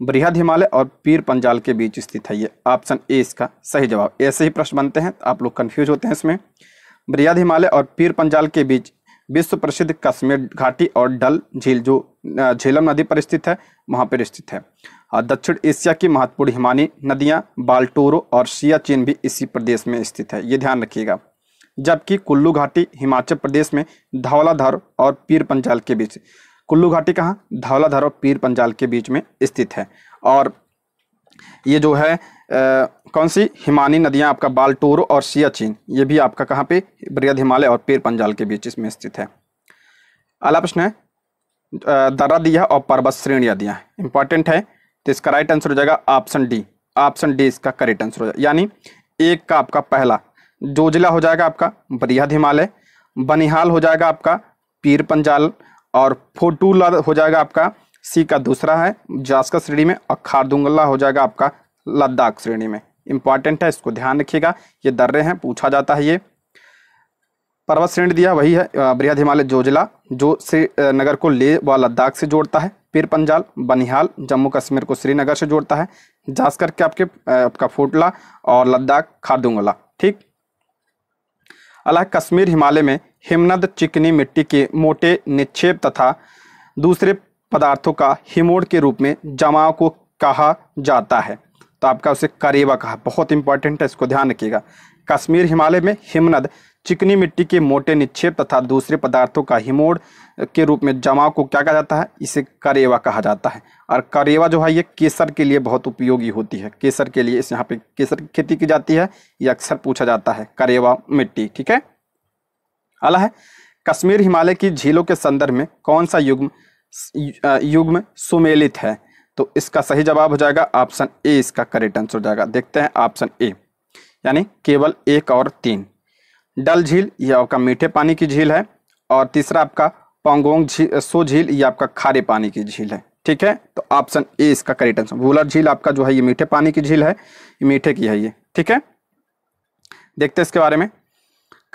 बृहद हिमालय और पीर पंजाल के बीच स्थित है ये ऑप्शन ए इसका सही जवाब ऐसे ही प्रश्न बनते हैं तो आप लोग कन्फ्यूज होते हैं इसमें बृहद हिमालय और पीर पंजाल के बीच विश्व प्रसिद्ध कश्मीर घाटी और डल झील जो झेलम नदी पर स्थित है वहाँ पर स्थित है और दक्षिण एशिया की महत्वपूर्ण हिमानी नदियाँ बाल्टोरो और सियाचिन भी इसी प्रदेश में स्थित है ये ध्यान रखिएगा जबकि कुल्लू घाटी हिमाचल प्रदेश में धौलाधर और पीर पंजाल के बीच कुल्लू घाटी कहाँ धौलाधर और पीर पंजाल के बीच में स्थित है और ये जो है आ, कौन सी हिमानी नदियाँ आपका बालटोर और सियाचिन ये भी आपका कहाँ पे बृहद हिमालय और पीर पंजाल के बीच इसमें स्थित है अगला प्रश्न है दर्रा दिया और पर्वत श्रेणियाँ दिया इंपॉर्टेंट है तो इसका राइट आंसर हो जाएगा ऑप्शन डी ऑप्शन डी इसका करेक्ट आंसर हो जाएगा यानी एक का आपका पहला जोजिला हो जाएगा आपका बरियाद हिमालय बनिहाल हो जाएगा आपका पीर पंजाल और फोटूला हो जाएगा आपका सी का दूसरा है जास्का श्रेणी में और खारदुंगला हो जाएगा आपका लद्दाख श्रेणी में इंपॉर्टेंट है इसको ध्यान रखिएगा ये दर्रे हैं पूछा जाता है ये पर्वत श्रेणी दिया वही है बृहद हिमालय जोजिला जो श्रीनगर को ले व लद्दाख से जोड़ता है पीर पंजाल बनिहाल जम्मू कश्मीर को श्रीनगर से जोड़ता है जास करके आपके आपका फोटला और लद्दाख खारदुंगला ठीक अलग कश्मीर हिमालय में हिमनद चिकनी मिट्टी के मोटे निक्षेप तथा दूसरे पदार्थों का हिमोड़ के रूप में जमाव को कहा जाता है तो आपका उसे करेवा कहा बहुत इंपॉर्टेंट है इसको ध्यान रखिएगा कश्मीर हिमालय में हिमनद चिकनी मिट्टी के मोटे निक्षेप तथा दूसरे पदार्थों का हिमोड़ के रूप में जमाव को क्या कहा जाता है इसे करेवा कहा जाता है और करेवा जो है ये केसर के लिए बहुत उपयोगी होती है केसर के लिए इस यहाँ पे केसर की खेती की जाती है ये अक्सर पूछा जाता है करेवा मिट्टी ठीक है अला है कश्मीर हिमालय की झीलों के संदर्भ में कौन सा युग्म युग्म सुमेलित है तो इसका सही जवाब हो जाएगा ऑप्शन ए इसका करेक्ट आंसर हो जाएगा देखते हैं ऑप्शन ए यानी केवल एक और तीन डल झील यह आपका मीठे पानी की झील है और तीसरा आपका पोंगोंग झील सो झील यह आपका खारे पानी की झील है ठीक है तो ऑप्शन ए इसका करेक्ट आंसर भूलर झील आपका जो है ये मीठे पानी की झील है मीठे की है ये ठीक है देखते हैं इसके बारे में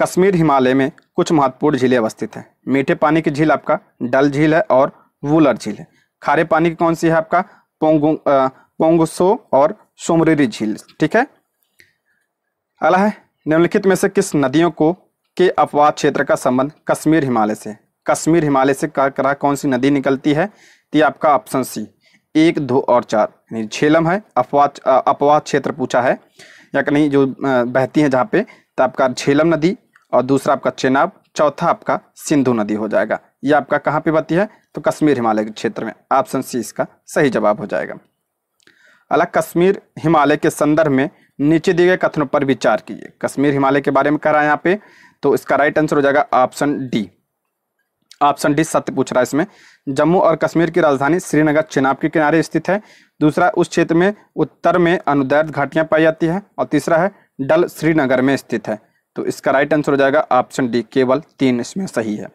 कश्मीर हिमालय में कुछ महत्वपूर्ण झीलें अवस्थित हैं मीठे पानी की झील आपका डल झील है और वूलर झील है खारे पानी की कौन सी है आपका पोंगो पोंगसो और सोमरेरी झील ठीक है अला है निम्नलिखित में से किस नदियों को के अपवाद क्षेत्र का संबंध कश्मीर हिमालय से कश्मीर हिमालय से काकरा कौन सी नदी निकलती है तो आपका ऑप्शन सी एक दो और चार यानी झेलम है अपवाद अपवाद क्षेत्र पूछा है या कहीं जो बहती है जहाँ पे तो आपका झेलम नदी और दूसरा आपका चेनाब चौथा आपका सिंधु नदी हो जाएगा यह आपका कहाँ पे बती है तो कश्मीर हिमालय के क्षेत्र में ऑप्शन सी इसका सही जवाब हो जाएगा अलग कश्मीर हिमालय के संदर्भ में नीचे दिए गए कथनों पर विचार कीजिए कश्मीर हिमालय के बारे में कह रहा है यहाँ पे तो इसका राइट आंसर हो जाएगा ऑप्शन डी ऑप्शन डी सत्य पूछ रहा है इसमें जम्मू और कश्मीर की राजधानी श्रीनगर चेनाब के किनारे स्थित है दूसरा उस क्षेत्र में उत्तर में अनुदैर्ध घाटियाँ पाई जाती है और तीसरा है डल श्रीनगर में स्थित है तो इसका राइट आंसर हो जाएगा ऑप्शन डी केवल तीन इसमें सही है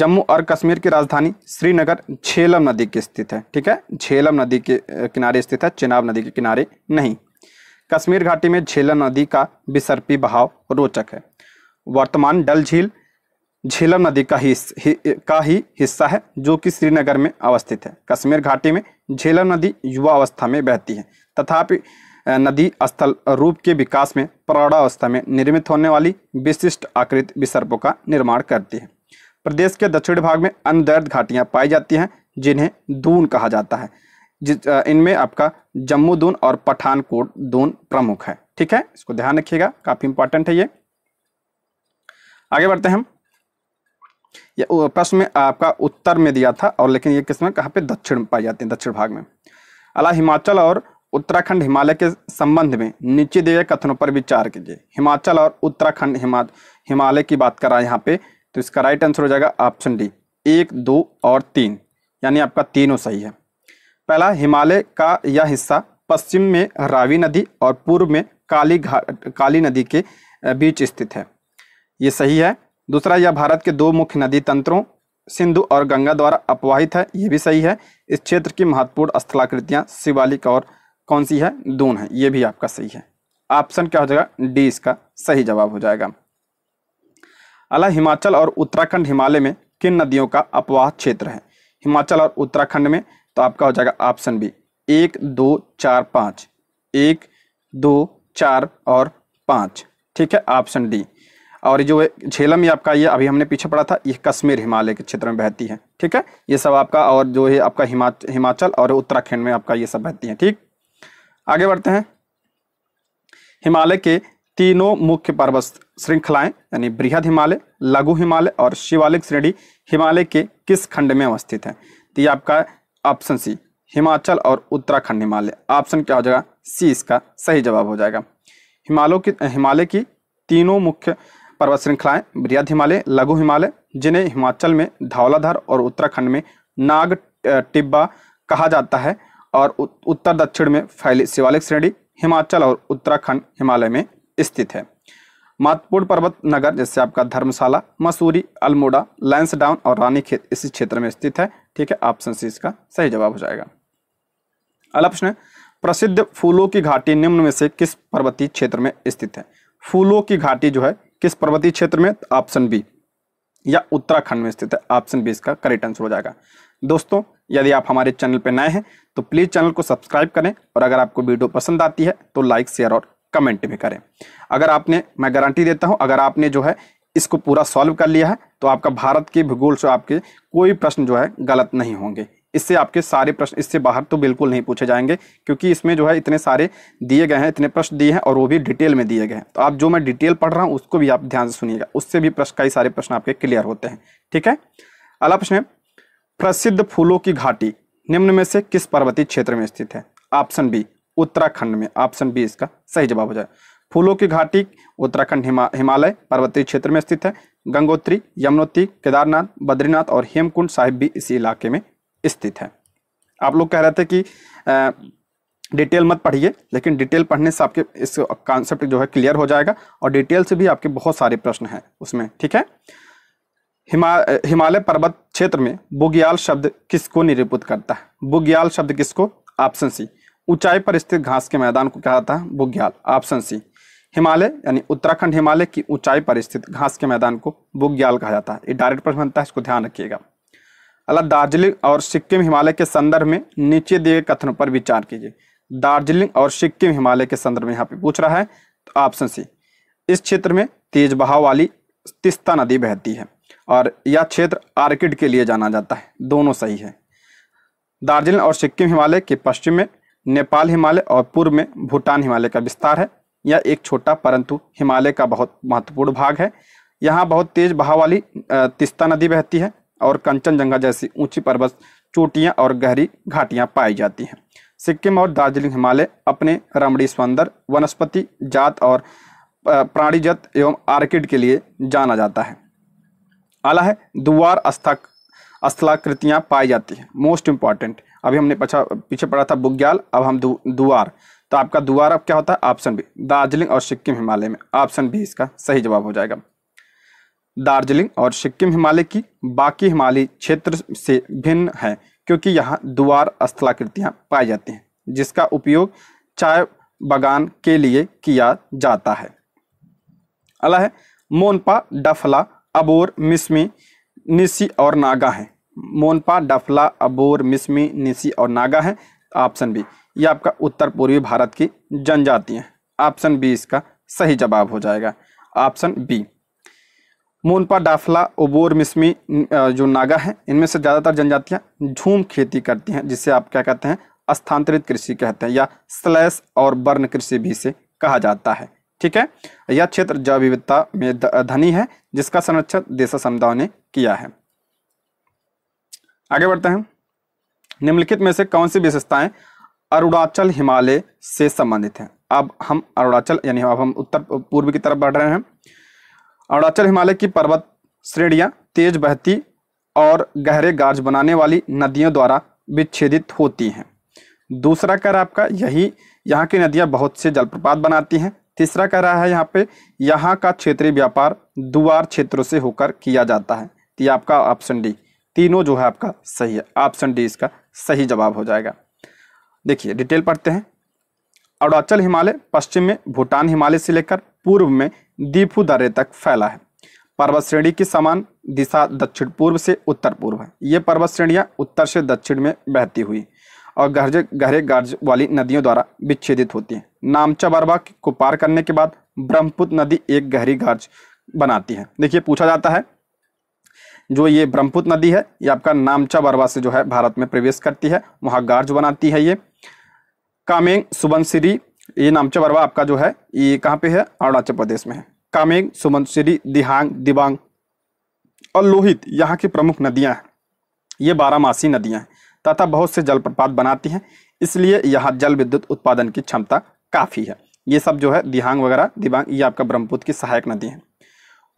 जम्मू और कश्मीर की राजधानी श्रीनगर झेलम नदी के स्थित है ठीक है झेलम नदी के किनारे स्थित है चिनाब नदी के किनारे नहीं कश्मीर घाटी में झेलम नदी का बिसर्पी बहाव रोचक है वर्तमान डल झील झेलम नदी का ही का ही हिस्सा है जो कि श्रीनगर में अवस्थित है कश्मीर घाटी में झेलम नदी युवा अवस्था में बहती है तथापि नदी स्थल रूप के विकास में प्रौढ़ावस्था में निर्मित होने वाली विशिष्ट आकृत विसर्पों का निर्माण करती है प्रदेश के दक्षिण भाग में अनदर्द घाटियाँ पाई जाती हैं जिन्हें दून कहा जाता है इनमें आपका जम्मू दून और पठानकोट दून प्रमुख है ठीक है इसको ध्यान रखिएगा काफ़ी इंपॉर्टेंट है ये आगे बढ़ते हैं हम प्रश्न में आपका उत्तर में दिया था और लेकिन ये किस कहाँ पे दक्षिण पाई जाती है दक्षिण भाग में अला हिमाचल और उत्तराखंड हिमालय के संबंध में नीचे दिए कथनों पर विचार कीजिए हिमाचल और उत्तराखंड हिमा हिमालय की बात करा यहाँ पे तो इसका राइट आंसर हो जाएगा ऑप्शन डी एक दो और तीन यानी आपका तीनों सही है पहला हिमालय का यह हिस्सा पश्चिम में रावी नदी और पूर्व में काली काली नदी के बीच स्थित है ये सही है दूसरा यह भारत के दो मुख्य नदी तंत्रों सिंधु और गंगा द्वारा अपवाहित है ये भी सही है इस क्षेत्र की महत्वपूर्ण स्थलाकृतियाँ शिवालिक और कौन सी है दून है ये भी आपका सही है ऑप्शन क्या हो जाएगा डी इसका सही जवाब हो जाएगा अला हिमाचल और उत्तराखंड हिमालय में किन नदियों का अपवाह क्षेत्र है हिमाचल और उत्तराखंड में तो आपका हो जाएगा ऑप्शन बी एक दो चार पाँच एक दो चार और पाँच ठीक है ऑप्शन डी और जो झेलम ये आपका ये अभी हमने पीछे पढ़ा था ये कश्मीर हिमालय के क्षेत्र में बहती है ठीक है ये सब आपका और जो है आपका हिमाचल हिमाचल और उत्तराखंड में आपका ये सब बहती है ठीक आगे बढ़ते हैं हिमालय के तीनों मुख्य पर्वत श्रृंखलाएं यानी बृहद हिमालय लघु हिमालय और शिवालिक श्रेणी हिमालय के किस खंड में अवस्थित है तो ये आपका ऑप्शन सी हिमाचल और उत्तराखंड हिमालय ऑप्शन क्या हो जाएगा सी इसका सही जवाब हो जाएगा हिमालयों की हिमालय की तीनों मुख्य पर्वत श्रृंखलाएं बृहद हिमालय लघु हिमालय जिन्हें हिमाचल में धौलाधर और उत्तराखंड में नाग टिब्बा कहा जाता है और उत्तर दक्षिण में फैली शिवालिक श्रेणी हिमाचल और उत्तराखंड हिमालय में स्थित है महत्वपूर्ण पर्वत नगर जैसे आपका धर्मशाला मसूरी अल्मोड़ा लैंसडाउन और रानीखेत इसी क्षेत्र में स्थित है ठीक है ऑप्शन सी इसका सही जवाब हो जाएगा अगला प्रश्न प्रसिद्ध फूलों की घाटी निम्न में से किस पर्वतीय क्षेत्र में स्थित है फूलों की घाटी जो है किस पर्वतीय क्षेत्र में ऑप्शन बी या उत्तराखंड में स्थित है ऑप्शन बी इसका करेक्ट आंसर हो जाएगा दोस्तों यदि आप हमारे चैनल पर नए हैं तो प्लीज़ चैनल को सब्सक्राइब करें और अगर आपको वीडियो पसंद आती है तो लाइक शेयर और कमेंट भी करें अगर आपने मैं गारंटी देता हूँ अगर आपने जो है इसको पूरा सॉल्व कर लिया है तो आपका भारत के भूगोल से आपके कोई प्रश्न जो है गलत नहीं होंगे इससे आपके सारे प्रश्न इससे बाहर तो बिल्कुल नहीं पूछे जाएंगे क्योंकि इसमें जो है इतने सारे दिए गए हैं इतने प्रश्न दिए हैं और वो भी डिटेल में दिए गए हैं तो आप जो मैं डिटेल पढ़ रहा हूँ उसको भी आप ध्यान से सुनिएगा उससे भी प्रश्न कई सारे प्रश्न आपके क्लियर होते हैं ठीक है अगला प्रश्न है प्रसिद्ध फूलों की घाटी निम्न में से किस पर्वतीय क्षेत्र में स्थित है ऑप्शन बी उत्तराखंड में ऑप्शन बी इसका सही जवाब हो जाए फूलों की घाटी उत्तराखंड हिमा हिमालय पर्वतीय क्षेत्र में स्थित है गंगोत्री यमुनोत्री केदारनाथ बद्रीनाथ और हेमकुंड साहिब भी इसी इलाके में स्थित है आप लोग कह रहे थे कि आ, डिटेल मत पढ़िए लेकिन डिटेल पढ़ने से आपके इस कॉन्सेप्ट जो है क्लियर हो जाएगा और डिटेल से भी आपके बहुत सारे प्रश्न हैं उसमें ठीक है हिमा हिमालय पर्वत क्षेत्र में बुग्याल शब्द किसको निरूपित करता है बुग्याल शब्द किसको ऑप्शन सी ऊंचाई पर स्थित घास के मैदान को क्या जाता है बुग्याल ऑप्शन सी हिमालय यानी उत्तराखंड हिमालय की ऊंचाई पर स्थित घास के मैदान को बुग्याल कहा जाता है ये डायरेक्ट प्रश्न बनता है इसको ध्यान रखिएगा अलग दार्जिलिंग और सिक्किम हिमालय के संदर्भ में नीचे दिए कथनों पर विचार कीजिए दार्जिलिंग और सिक्किम हिमालय के संदर्भ में यहाँ पे पूछ रहा है तो ऑप्शन सी इस क्षेत्र में तेज बहाव वाली तिस्ता नदी बहती है और यह क्षेत्र आर्किड के लिए जाना जाता है दोनों सही है दार्जिलिंग और सिक्किम हिमालय के पश्चिम में नेपाल हिमालय और पूर्व में भूटान हिमालय का विस्तार है यह एक छोटा परंतु हिमालय का बहुत महत्वपूर्ण भाग है यहाँ बहुत तेज बहाव वाली तिस्ता नदी बहती है और कंचनजंगा जैसी ऊंची पर्वत चोटियाँ और गहरी घाटियाँ पाई जाती हैं सिक्किम और दार्जिलिंग हिमालय अपने रमणीय सौंदर्य वनस्पति जात और प्राणीजत एवं आर्किड के लिए जाना जाता है आला है दुवार अस्थक अस्थलाकृतियाँ पाई जाती हैं मोस्ट इम्पॉर्टेंट अभी हमने पछा पीछे पढ़ा था बुग्याल अब हम दुवार तो आपका दुआर अब क्या होता है ऑप्शन बी दार्जिलिंग और सिक्किम हिमालय में ऑप्शन बी इसका सही जवाब हो जाएगा दार्जिलिंग और सिक्किम हिमालय की बाकी हिमालयी क्षेत्र से भिन्न है क्योंकि यहाँ दुवार स्थलाकृतियाँ पाई जाती हैं जिसका उपयोग चाय बागान के लिए किया जाता है अला है मोनपा डफला अबोर मिसमी निसी और नागा है मोनपा डफला अबोर मिसमी निसी और नागा है ऑप्शन बी ये आपका उत्तर पूर्वी भारत की जनजाति है ऑप्शन बी इसका सही जवाब हो जाएगा ऑप्शन बी मोनपा डाफला ओबोर मिसमी जो नागा है इनमें से ज़्यादातर जनजातियां झूम खेती करती हैं जिसे आप क्या कहते हैं स्थानांतरित कृषि कहते हैं या स्लैश और बर्न कृषि भी से कहा जाता है ठीक है यह क्षेत्र जैव विविधता में धनी है जिसका संरक्षण देशा समुदाय ने किया है आगे बढ़ते हैं निम्नलिखित में से कौन सी विशेषताएं अरुणाचल हिमालय से संबंधित हैं अब हम अरुणाचल यानी अब हम उत्तर पूर्व की तरफ बढ़ रहे हैं अरुणाचल हिमालय की पर्वत श्रेणियां तेज बहती और गहरे गार्ज बनाने वाली नदियों द्वारा विच्छेदित होती हैं दूसरा कर आपका यही यहाँ की नदियाँ बहुत से जलप्रपात बनाती हैं तीसरा कह रहा है यहाँ पे यहाँ का क्षेत्रीय व्यापार दुवार क्षेत्रों से होकर किया जाता है तो ये आपका ऑप्शन डी तीनों जो है आपका सही है ऑप्शन डी इसका सही जवाब हो जाएगा देखिए डिटेल पढ़ते हैं अरुणाचल हिमालय पश्चिम में भूटान हिमालय से लेकर पूर्व में दीपू दर्रे तक फैला है पर्वत श्रेणी की समान दिशा दक्षिण पूर्व से उत्तर पूर्व है ये पर्वत श्रेणियाँ उत्तर से दक्षिण में बहती हुई और गहरे गहरे गर्ज वाली नदियों द्वारा विच्छेदित होती है नामचा बारवा को पार करने के बाद ब्रह्मपुत्र नदी एक गहरी गर्ज बनाती है देखिए पूछा जाता है जो ये ब्रह्मपुत्र नदी है ये आपका नामचा बरवा से जो है भारत में प्रवेश करती है वहाँ गार्ज बनाती है ये कामेंग सुबनसिरी ये नामचा बरवा आपका जो है ये कहाँ पे है अरुणाचल प्रदेश में है कामेंग सुबनसिरी दिहांग दिबांग और लोहित यहाँ की प्रमुख नदियाँ हैं ये बारामासी नदियाँ हैं तथा बहुत से जलप्रपात बनाती हैं इसलिए यहाँ जल विद्युत उत्पादन की क्षमता काफ़ी है ये सब जो है दिहांग वगैरह दिबांग ये आपका ब्रह्मपुत्र की सहायक नदी है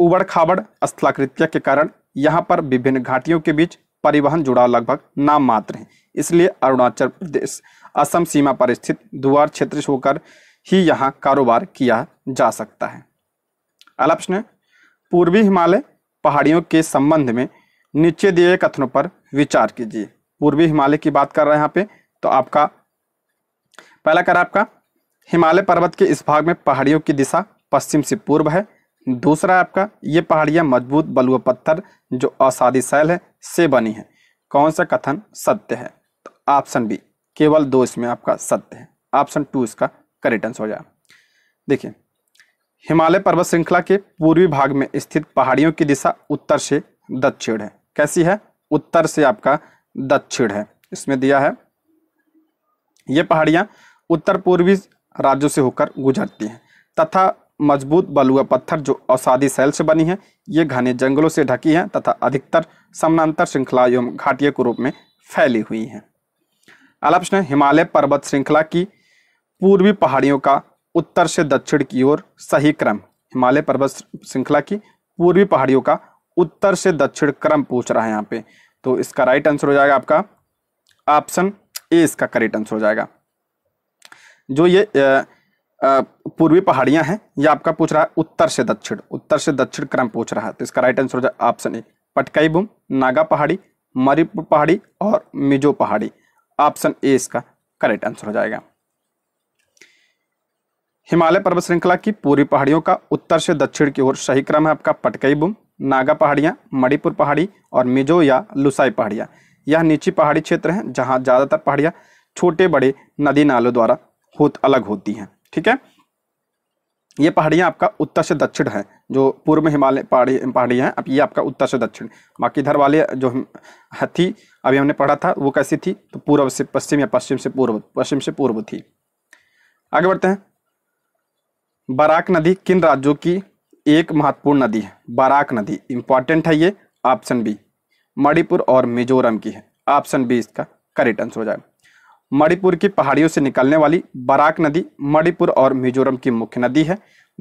उबड़ खाबड़ स्थलाकृत्य के कारण यहाँ पर विभिन्न घाटियों के बीच परिवहन जुड़ाव लगभग नाम मात्र है इसलिए अरुणाचल प्रदेश असम सीमा पर स्थित दुआर क्षेत्र से होकर ही यहाँ कारोबार किया जा सकता है अला प्रश्न पूर्वी हिमालय पहाड़ियों के संबंध में नीचे दिए कथनों पर विचार कीजिए पूर्वी हिमालय की बात कर रहे हैं यहाँ पे तो आपका पहला कर आपका हिमालय पर्वत के इस भाग में पहाड़ियों की दिशा पश्चिम से पूर्व है दूसरा आपका ये पहाड़ियां मजबूत बलुआ पत्थर जो शैल है से बनी है कौन सा कथन सत्य है तो ऑप्शन बी केवल दो इसमें आपका सत्य है ऑप्शन टू इसका करेक्ट आंसर हो जाए देखिए हिमालय पर्वत श्रृंखला के पूर्वी भाग में स्थित पहाड़ियों की दिशा उत्तर से दक्षिण है कैसी है उत्तर से आपका दक्षिण है इसमें दिया है ये पहाड़ियाँ उत्तर पूर्वी राज्यों से होकर गुजरती हैं तथा मजबूत बलुआ पत्थर जो औसादी शैल से बनी है ये घने जंगलों से ढकी हैं तथा अधिकतर समानांतर श्रृंखला एवं घाटियों के रूप में फैली हुई हैं अगला प्रश्न हिमालय पर्वत श्रृंखला की पूर्वी पहाड़ियों का उत्तर से दक्षिण की ओर सही क्रम हिमालय पर्वत श्रृंखला की पूर्वी पहाड़ियों का उत्तर से दक्षिण क्रम पूछ रहा है यहाँ पे तो इसका राइट आंसर हो जाएगा आपका ऑप्शन ए इसका करेक्ट आंसर हो जाएगा जो ये पूर्वी पहाड़ियां हैं ये आपका पूछ रहा है उत्तर से दक्षिण उत्तर से दक्षिण क्रम पूछ रहा है तो इसका राइट आंसर हो जाएगा ऑप्शन ए पटकई बुम नागा पहाड़ी मरीपुर पहाड़ी और मिजो पहाड़ी ऑप्शन ए इसका करेक्ट आंसर हो जाएगा हिमालय पर्वत श्रृंखला की पूरी पहाड़ियों का उत्तर से दक्षिण की ओर सही क्रम है आपका पटकई बुम नागा पहाड़ियाँ मणिपुर पहाड़ी और मिजो या लुसाई पहाड़ियाँ यह नीची पहाड़ी क्षेत्र हैं जहाँ ज़्यादातर पहाड़ियाँ छोटे बड़े नदी नालों द्वारा होत अलग होती हैं ठीक है ये पहाड़ियाँ आपका उत्तर से दक्षिण है जो पूर्व हिमालय पहाड़ी पहाड़ियाँ हैं अब ये आपका उत्तर से दक्षिण बाकी इधर वाले जो थी अभी हमने पढ़ा था वो कैसी थी तो पूर्व से पश्चिम या पश्चिम से पूर्व पश्चिम से पूर्व थी आगे बढ़ते हैं बराक नदी किन राज्यों की एक महत्वपूर्ण नदी है बराक नदी इंपॉर्टेंट है ये ऑप्शन बी मणिपुर और मिजोरम की है ऑप्शन बी इसका करेक्ट आंसर हो जाए मणिपुर की पहाड़ियों से निकलने वाली बराक नदी मणिपुर और मिजोरम की मुख्य नदी है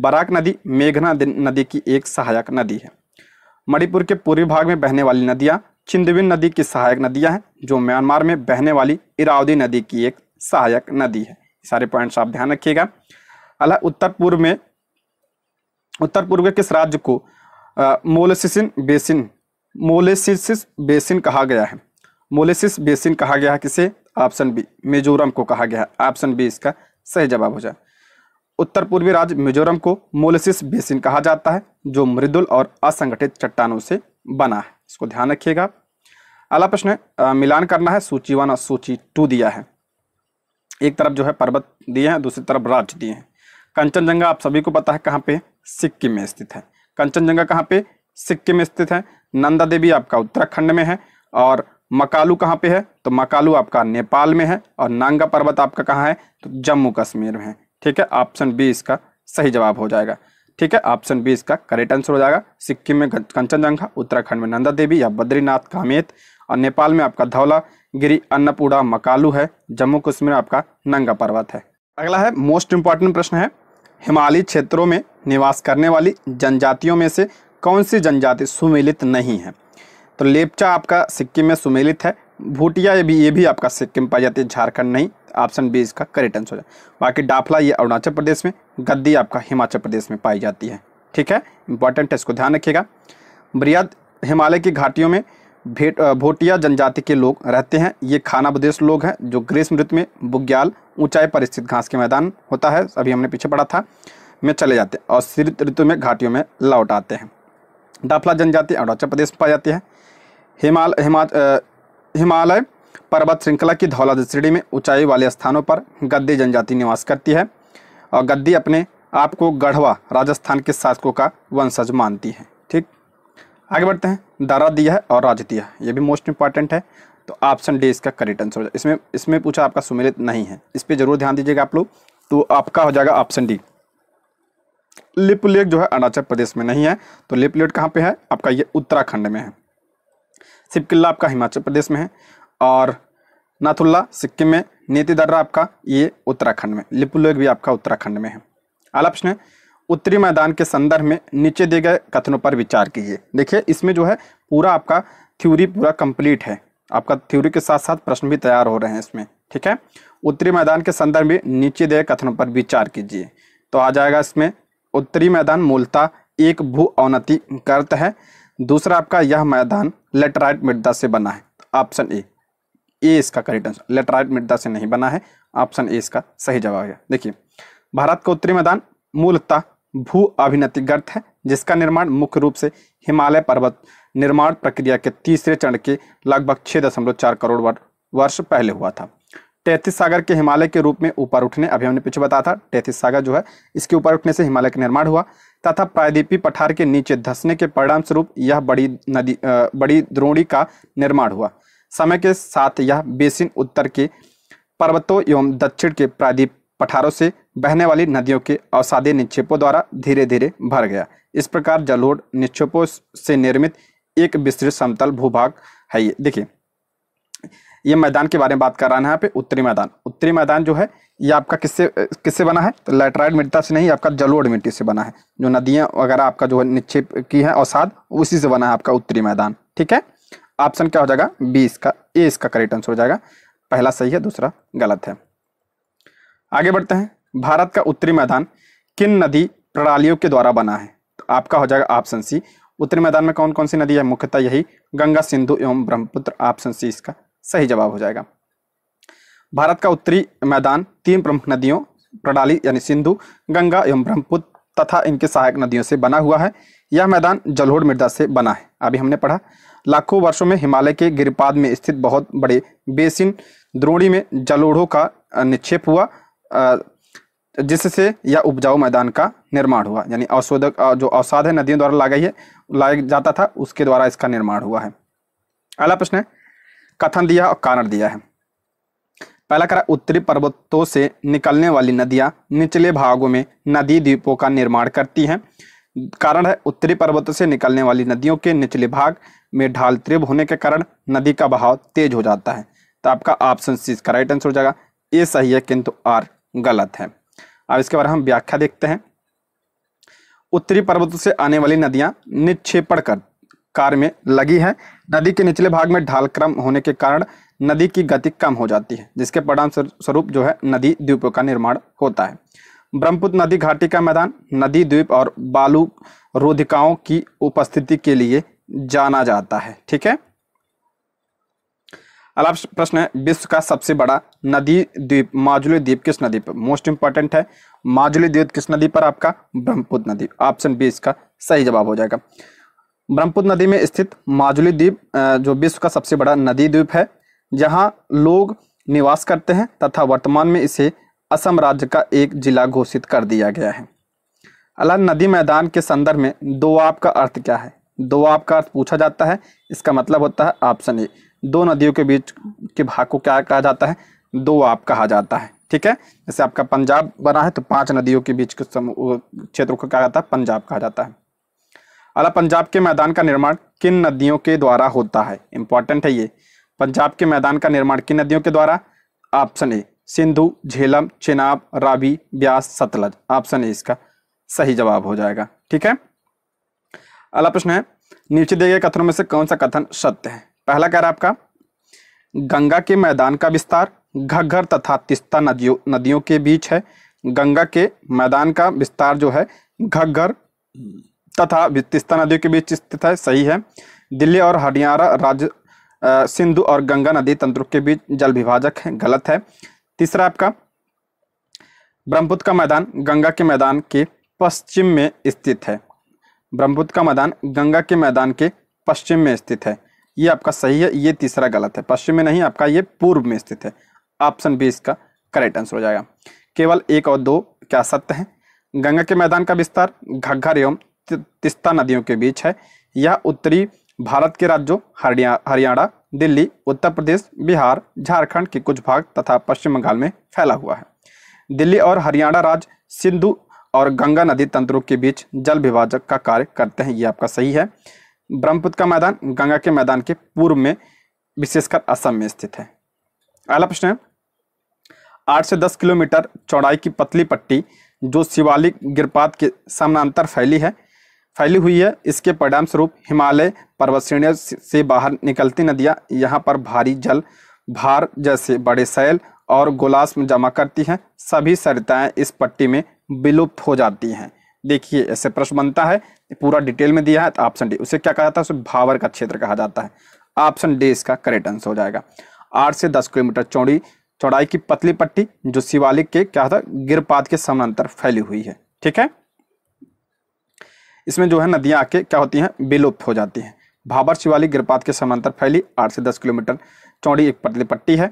बराक नदी मेघना नदी की एक सहायक नदी है मणिपुर के पूर्वी भाग में बहने वाली नदियाँ चिंदविन नदी की सहायक नदियाँ हैं जो म्यांमार में बहने वाली इरावदी नदी की एक सहायक नदी है सारे पॉइंट्स आप ध्यान रखिएगा अला उत्तर पूर्व में उत्तर पूर्व के किस राज्य को मोलेसिसिन बेसिन मोलेसिसिस बेसिन कहा गया है मोलेसिस बेसिन कहा गया है किसे ऑप्शन बी मिजोरम को कहा गया है ऑप्शन बी इसका सही जवाब हो जाए उत्तर पूर्वी राज्य मिजोरम को मोलेसिस बेसिन कहा जाता है जो मृदुल और असंगठित चट्टानों से बना है इसको ध्यान रखिएगा अगला प्रश्न मिलान करना है सूची वन और सूची टू दिया है एक तरफ जो है पर्वत दिए हैं दूसरी तरफ राज्य दिए हैं कंचनजंगा आप सभी को पता है कहाँ पे सिक्किम में स्थित है कंचनजंगा कहाँ पे सिक्किम में स्थित है नंदा देवी आपका उत्तराखंड में है और मकालू कहाँ पे है तो मकालू आपका नेपाल में है और नांगा पर्वत आपका कहाँ है तो जम्मू कश्मीर में है ठीक है ऑप्शन बी इसका सही जवाब हो जाएगा ठीक है ऑप्शन बी इसका करेक्ट आंसर हो जाएगा सिक्किम में कंचनजंगा उत्तराखंड में नंदा देवी या बद्रीनाथ कामेत और नेपाल में आपका धौला गिरी अन्नपूड़ा मकालू है जम्मू कश्मीर में आपका नंगा पर्वत है अगला है मोस्ट इंपॉर्टेंट प्रश्न है हिमालयी क्षेत्रों में निवास करने वाली जनजातियों में से कौन सी जनजाति सुमेलित नहीं है तो लेपचा आपका सिक्किम में सुमेलित है भूटिया ये भी ये भी आपका सिक्किम पाई जाती है झारखंड नहीं ऑप्शन बी इसका करेक्ट आंसर हो जाए बाकी डाफला ये अरुणाचल प्रदेश में गद्दी आपका हिमाचल प्रदेश में पाई जाती है ठीक है इंपॉर्टेंट है इसको ध्यान रखिएगा बृहद हिमालय की घाटियों में भेट भोटिया जनजाति के लोग रहते हैं ये खाना प्रदेश लोग हैं जो ग्रीष्म ऋतु में बुग्याल ऊंचाई पर स्थित घास के मैदान होता है अभी हमने पीछे पढ़ा था में चले जाते हैं और शीत ऋतु में घाटियों में लौट आते हैं डाफला जनजाति अरुणाचल प्रदेश में पाई जाती है हिमाल हिमाचल हिमालय पर्वत श्रृंखला की धौलाद श्रेणी में ऊंचाई वाले स्थानों पर गद्दी जनजाति निवास करती है और गद्दी अपने आप को गढ़वा राजस्थान के शासकों का वंशज मानती है ठीक आगे बढ़ते हैं दारा दिया है और राजतीय ये भी मोस्ट इंपॉर्टेंट है तो ऑप्शन डी इसका करेक्ट आंसर हो जाए इसमें इसमें पूछा आपका सुमिलित नहीं है इस पर जरूर ध्यान दीजिएगा आप लोग तो आपका हो जाएगा ऑप्शन डी लिप लेक जो है अरुणाचल प्रदेश में नहीं है तो लिप लेक कहाँ पे है आपका ये उत्तराखंड में है सिपकिल्ला किला आपका हिमाचल प्रदेश में है और नाथुल्ला सिक्किम में नीति दर्रा आपका ये उत्तराखंड में लिपलेख लेक भी आपका उत्तराखंड में है अगला प्रश्न उत्तरी मैदान के संदर्भ में नीचे दिए गए कथनों पर विचार कीजिए देखिए इसमें जो है पूरा आपका थ्योरी पूरा कंप्लीट है आपका थ्योरी के साथ साथ प्रश्न भी तैयार हो रहे हैं इसमें ठीक है उत्तरी मैदान के संदर्भ में नीचे दिए कथनों पर विचार कीजिए तो आ जाएगा इसमें उत्तरी मैदान मूलतः एक भू अवनति गर्त है दूसरा आपका यह मैदान लेटराइट मृदा से बना है ऑप्शन ए ए इसका करेक्ट आंसर लेटराइट मृदा से नहीं बना है ऑप्शन ए इसका सही जवाब है देखिए भारत का उत्तरी मैदान मूलतः भू अभिनति गर्त है जिसका निर्माण मुख्य रूप से हिमालय पर्वत निर्माण प्रक्रिया के तीसरे चरण के लगभग छः दशमलव चार करोड़ वर्ष पहले हुआ था टैथिस सागर के हिमालय के रूप में ऊपर उठने अभी हमने पीछे बताया था टैथिस सागर जो है इसके ऊपर उठने से हिमालय का निर्माण हुआ तथा प्रायद्वीपी पठार के नीचे धसने के परिणाम स्वरूप यह बड़ी नदी बड़ी द्रोणी का निर्माण हुआ समय के साथ यह बेसिन उत्तर के पर्वतों एवं दक्षिण के प्रायद्वीप पठारों से बहने वाली नदियों के अवसादी निक्षेपों द्वारा धीरे धीरे भर गया इस प्रकार जलोढ़ निक्षेपों से निर्मित एक विस्तृत समतल भूभाग है ये देखिए ये मैदान के बारे में बात कर रहा है यहाँ पे उत्तरी मैदान उत्तरी मैदान जो है ये आपका किससे किससे बना है तो लेटराइड मिट्टी से नहीं आपका जलोड़ मिट्टी से बना है जो नदियाँ वगैरह आपका जो है निक्षेप की है औसाद उसी से बना है आपका उत्तरी मैदान ठीक है ऑप्शन क्या हो जाएगा बीस का ए इसका करेक्ट आंसर हो जाएगा पहला सही है दूसरा गलत है आगे बढ़ते हैं भारत का उत्तरी मैदान किन नदी प्रणालियों के द्वारा बना है तो आपका हो जाएगा ऑप्शन सी उत्तरी मैदान में कौन कौन सी नदी है मुख्यतः यही गंगा सिंधु एवं ब्रह्मपुत्र ऑप्शन सी इसका सही जवाब हो जाएगा भारत का उत्तरी मैदान तीन प्रमुख नदियों प्रणाली यानी सिंधु गंगा एवं ब्रह्मपुत्र तथा इनके सहायक नदियों से बना हुआ है यह मैदान जलोढ़ मृदा से बना है अभी हमने पढ़ा लाखों वर्षों में हिमालय के गिरपाद में स्थित बहुत बड़े बेसिन द्रोणी में जलोढ़ों का निक्षेप हुआ जिससे यह उपजाऊ मैदान का निर्माण हुआ यानी औषोधक जो औसाध है नदियों द्वारा लाई गई है लाया जाता था उसके द्वारा इसका निर्माण हुआ है अगला प्रश्न है कथन दिया और कारण दिया है पहला करा उत्तरी पर्वतों से निकलने वाली नदियां निचले भागों में नदी द्वीपों का निर्माण करती हैं कारण है उत्तरी पर्वतों से निकलने वाली नदियों के निचले भाग में ढाल त्रिभ होने के कारण नदी का बहाव तेज हो जाता है तो आपका ऑप्शन सी इसका राइट आंसर हो जाएगा ए सही है किंतु आर गलत है अब इसके बारे में हम व्याख्या देखते हैं उत्तरी पर्वतों से आने वाली नदियां निक्षेपण कर कार में लगी है नदी के निचले भाग में ढाल क्रम होने के कारण नदी की गति कम हो जाती है जिसके परिणाम स्वरूप जो है नदी द्वीपों का निर्माण होता है ब्रह्मपुत्र नदी घाटी का मैदान नदी द्वीप और बालू रोधिकाओं की उपस्थिति के लिए जाना जाता है ठीक है अगला प्रश्न है विश्व का सबसे बड़ा नदी द्वीप माजुली द्वीप किस नदी पर मोस्ट इंपॉर्टेंट है माजुली द्वीप किस नदी पर आपका ब्रह्मपुत्र नदी ऑप्शन बी इसका सही जवाब हो जाएगा ब्रह्मपुत्र नदी में स्थित माजुली द्वीप जो विश्व का सबसे बड़ा नदी द्वीप है जहां लोग निवास करते हैं तथा वर्तमान में इसे असम राज्य का एक जिला घोषित कर दिया गया है अला नदी मैदान के संदर्भ में दोआब का अर्थ क्या है दोआब का अर्थ पूछा जाता है इसका मतलब होता है ऑप्शन ए दो नदियों के बीच के भाग को क्या कहा जाता है दो आप कहा जाता है ठीक है जैसे आपका पंजाब बना है तो पांच नदियों के बीच के क्षेत्र को क्या कहता है पंजाब कहा जाता है अला पंजाब के मैदान का निर्माण किन नदियों के द्वारा होता है इंपॉर्टेंट है ये पंजाब के मैदान का निर्माण किन नदियों के द्वारा option A Sindhu Jhelum Chenab Ravi Beas Sutlej option A इसका सही जवाब हो जाएगा ठीक है अगला प्रश्न है नीचे दिए गए कथनों में से कौन सा कथन सत्य है पहला कह रहा आपका गंगा के मैदान का विस्तार घग्घर तथा तिस्ता नदियों नदियों के बीच है गंगा के मैदान का विस्तार जो है घग्घर तथा तिस्ता नदियों के बीच स्थित है सही है दिल्ली और हरियाणा राज्य सिंधु और गंगा नदी तंत्र के बीच जल विभाजक है गलत है तीसरा आपका ब्रह्मपुत्र का मैदान गंगा के मैदान के पश्चिम में स्थित है ब्रह्मपुत्र का मैदान गंगा के मैदान के पश्चिम में स्थित है ये आपका सही है ये तीसरा गलत है पश्चिम में नहीं आपका ये पूर्व में स्थित है ऑप्शन बी इसका करेक्ट आंसर हो जाएगा केवल एक और दो क्या सत्य है गंगा के मैदान का विस्तार घग्घर एवं तिस्ता नदियों के बीच है यह उत्तरी भारत के राज्यों हरियाणा दिल्ली उत्तर प्रदेश बिहार झारखंड के कुछ भाग तथा पश्चिम बंगाल में फैला हुआ है दिल्ली और हरियाणा राज्य सिंधु और गंगा नदी तंत्रों के बीच जल विभाजक का कार्य करते हैं ये आपका सही है ब्रह्मपुत्र का मैदान गंगा के मैदान के पूर्व में विशेषकर असम में स्थित है अगला प्रश्न है आठ से दस किलोमीटर चौड़ाई की पतली पट्टी जो शिवालिक गिरपात के समानांतर फैली है फैली हुई है इसके परिणाम स्वरूप हिमालय पर्वत से बाहर निकलती नदियाँ यहाँ पर भारी जल भार जैसे बड़े सैल और गोलास में जमा करती हैं सभी सरिताएँ इस पट्टी में विलुप्त हो जाती हैं देखिए ऐसे प्रश्न बनता है पूरा डिटेल में दिया है तो ऑप्शन डी उसे क्या कहा जाता है उसे भावर का क्षेत्र कहा जाता है ऑप्शन डी इसका करेक्ट आंसर हो जाएगा आठ से दस किलोमीटर चौड़ी चौड़ाई की पतली पट्टी जो शिवालिक के क्या था गिरपात के समानांतर फैली हुई है ठीक है इसमें जो है नदियाँ आके क्या होती हैं विलुप्त हो जाती हैं भाबर शिवालिक गिरपात के समांतर फैली आठ से दस किलोमीटर चौड़ी एक पतली पट्टी है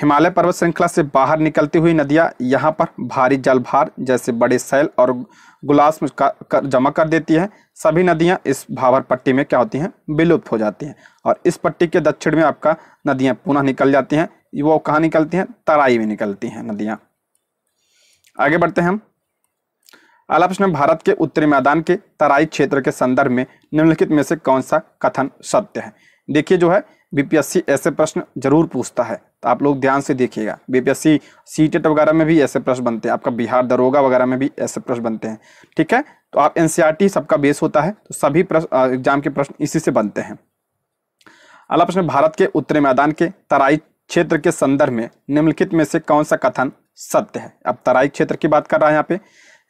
हिमालय पर्वत श्रृंखला से बाहर निकलती हुई नदियाँ यहाँ पर भारी जलभार जैसे बड़े सैल और गुलास में कर, जमा कर देती है सभी नदियाँ इस भावर पट्टी में क्या होती हैं विलुप्त हो जाती हैं और इस पट्टी के दक्षिण में आपका नदियाँ पुनः निकल जाती हैं वो कहाँ निकलती हैं तराई में निकलती हैं नदियाँ आगे बढ़ते हैं हम अगला प्रश्न भारत के उत्तरी मैदान के तराई क्षेत्र के संदर्भ में निम्नलिखित में से कौन सा कथन सत्य है देखिए जो है बीपीएससी ऐसे प्रश्न जरूर पूछता है तो आप लोग ध्यान से देखिएगा बीपीएससी सीटेट e वगैरह में भी ऐसे प्रश्न बनते हैं आपका बिहार दरोगा वगैरह में भी ऐसे प्रश्न बनते हैं ठीक है तो आप एनसीईआरटी e सबका बेस होता है तो सभी प्रश्न एग्जाम के प्रश्न इसी से बनते हैं अगला प्रश्न भारत के उत्तरी मैदान के तराई क्षेत्र के संदर्भ में निम्नलिखित में से कौन सा कथन सत्य है अब तराई क्षेत्र की बात कर रहा है यहाँ पे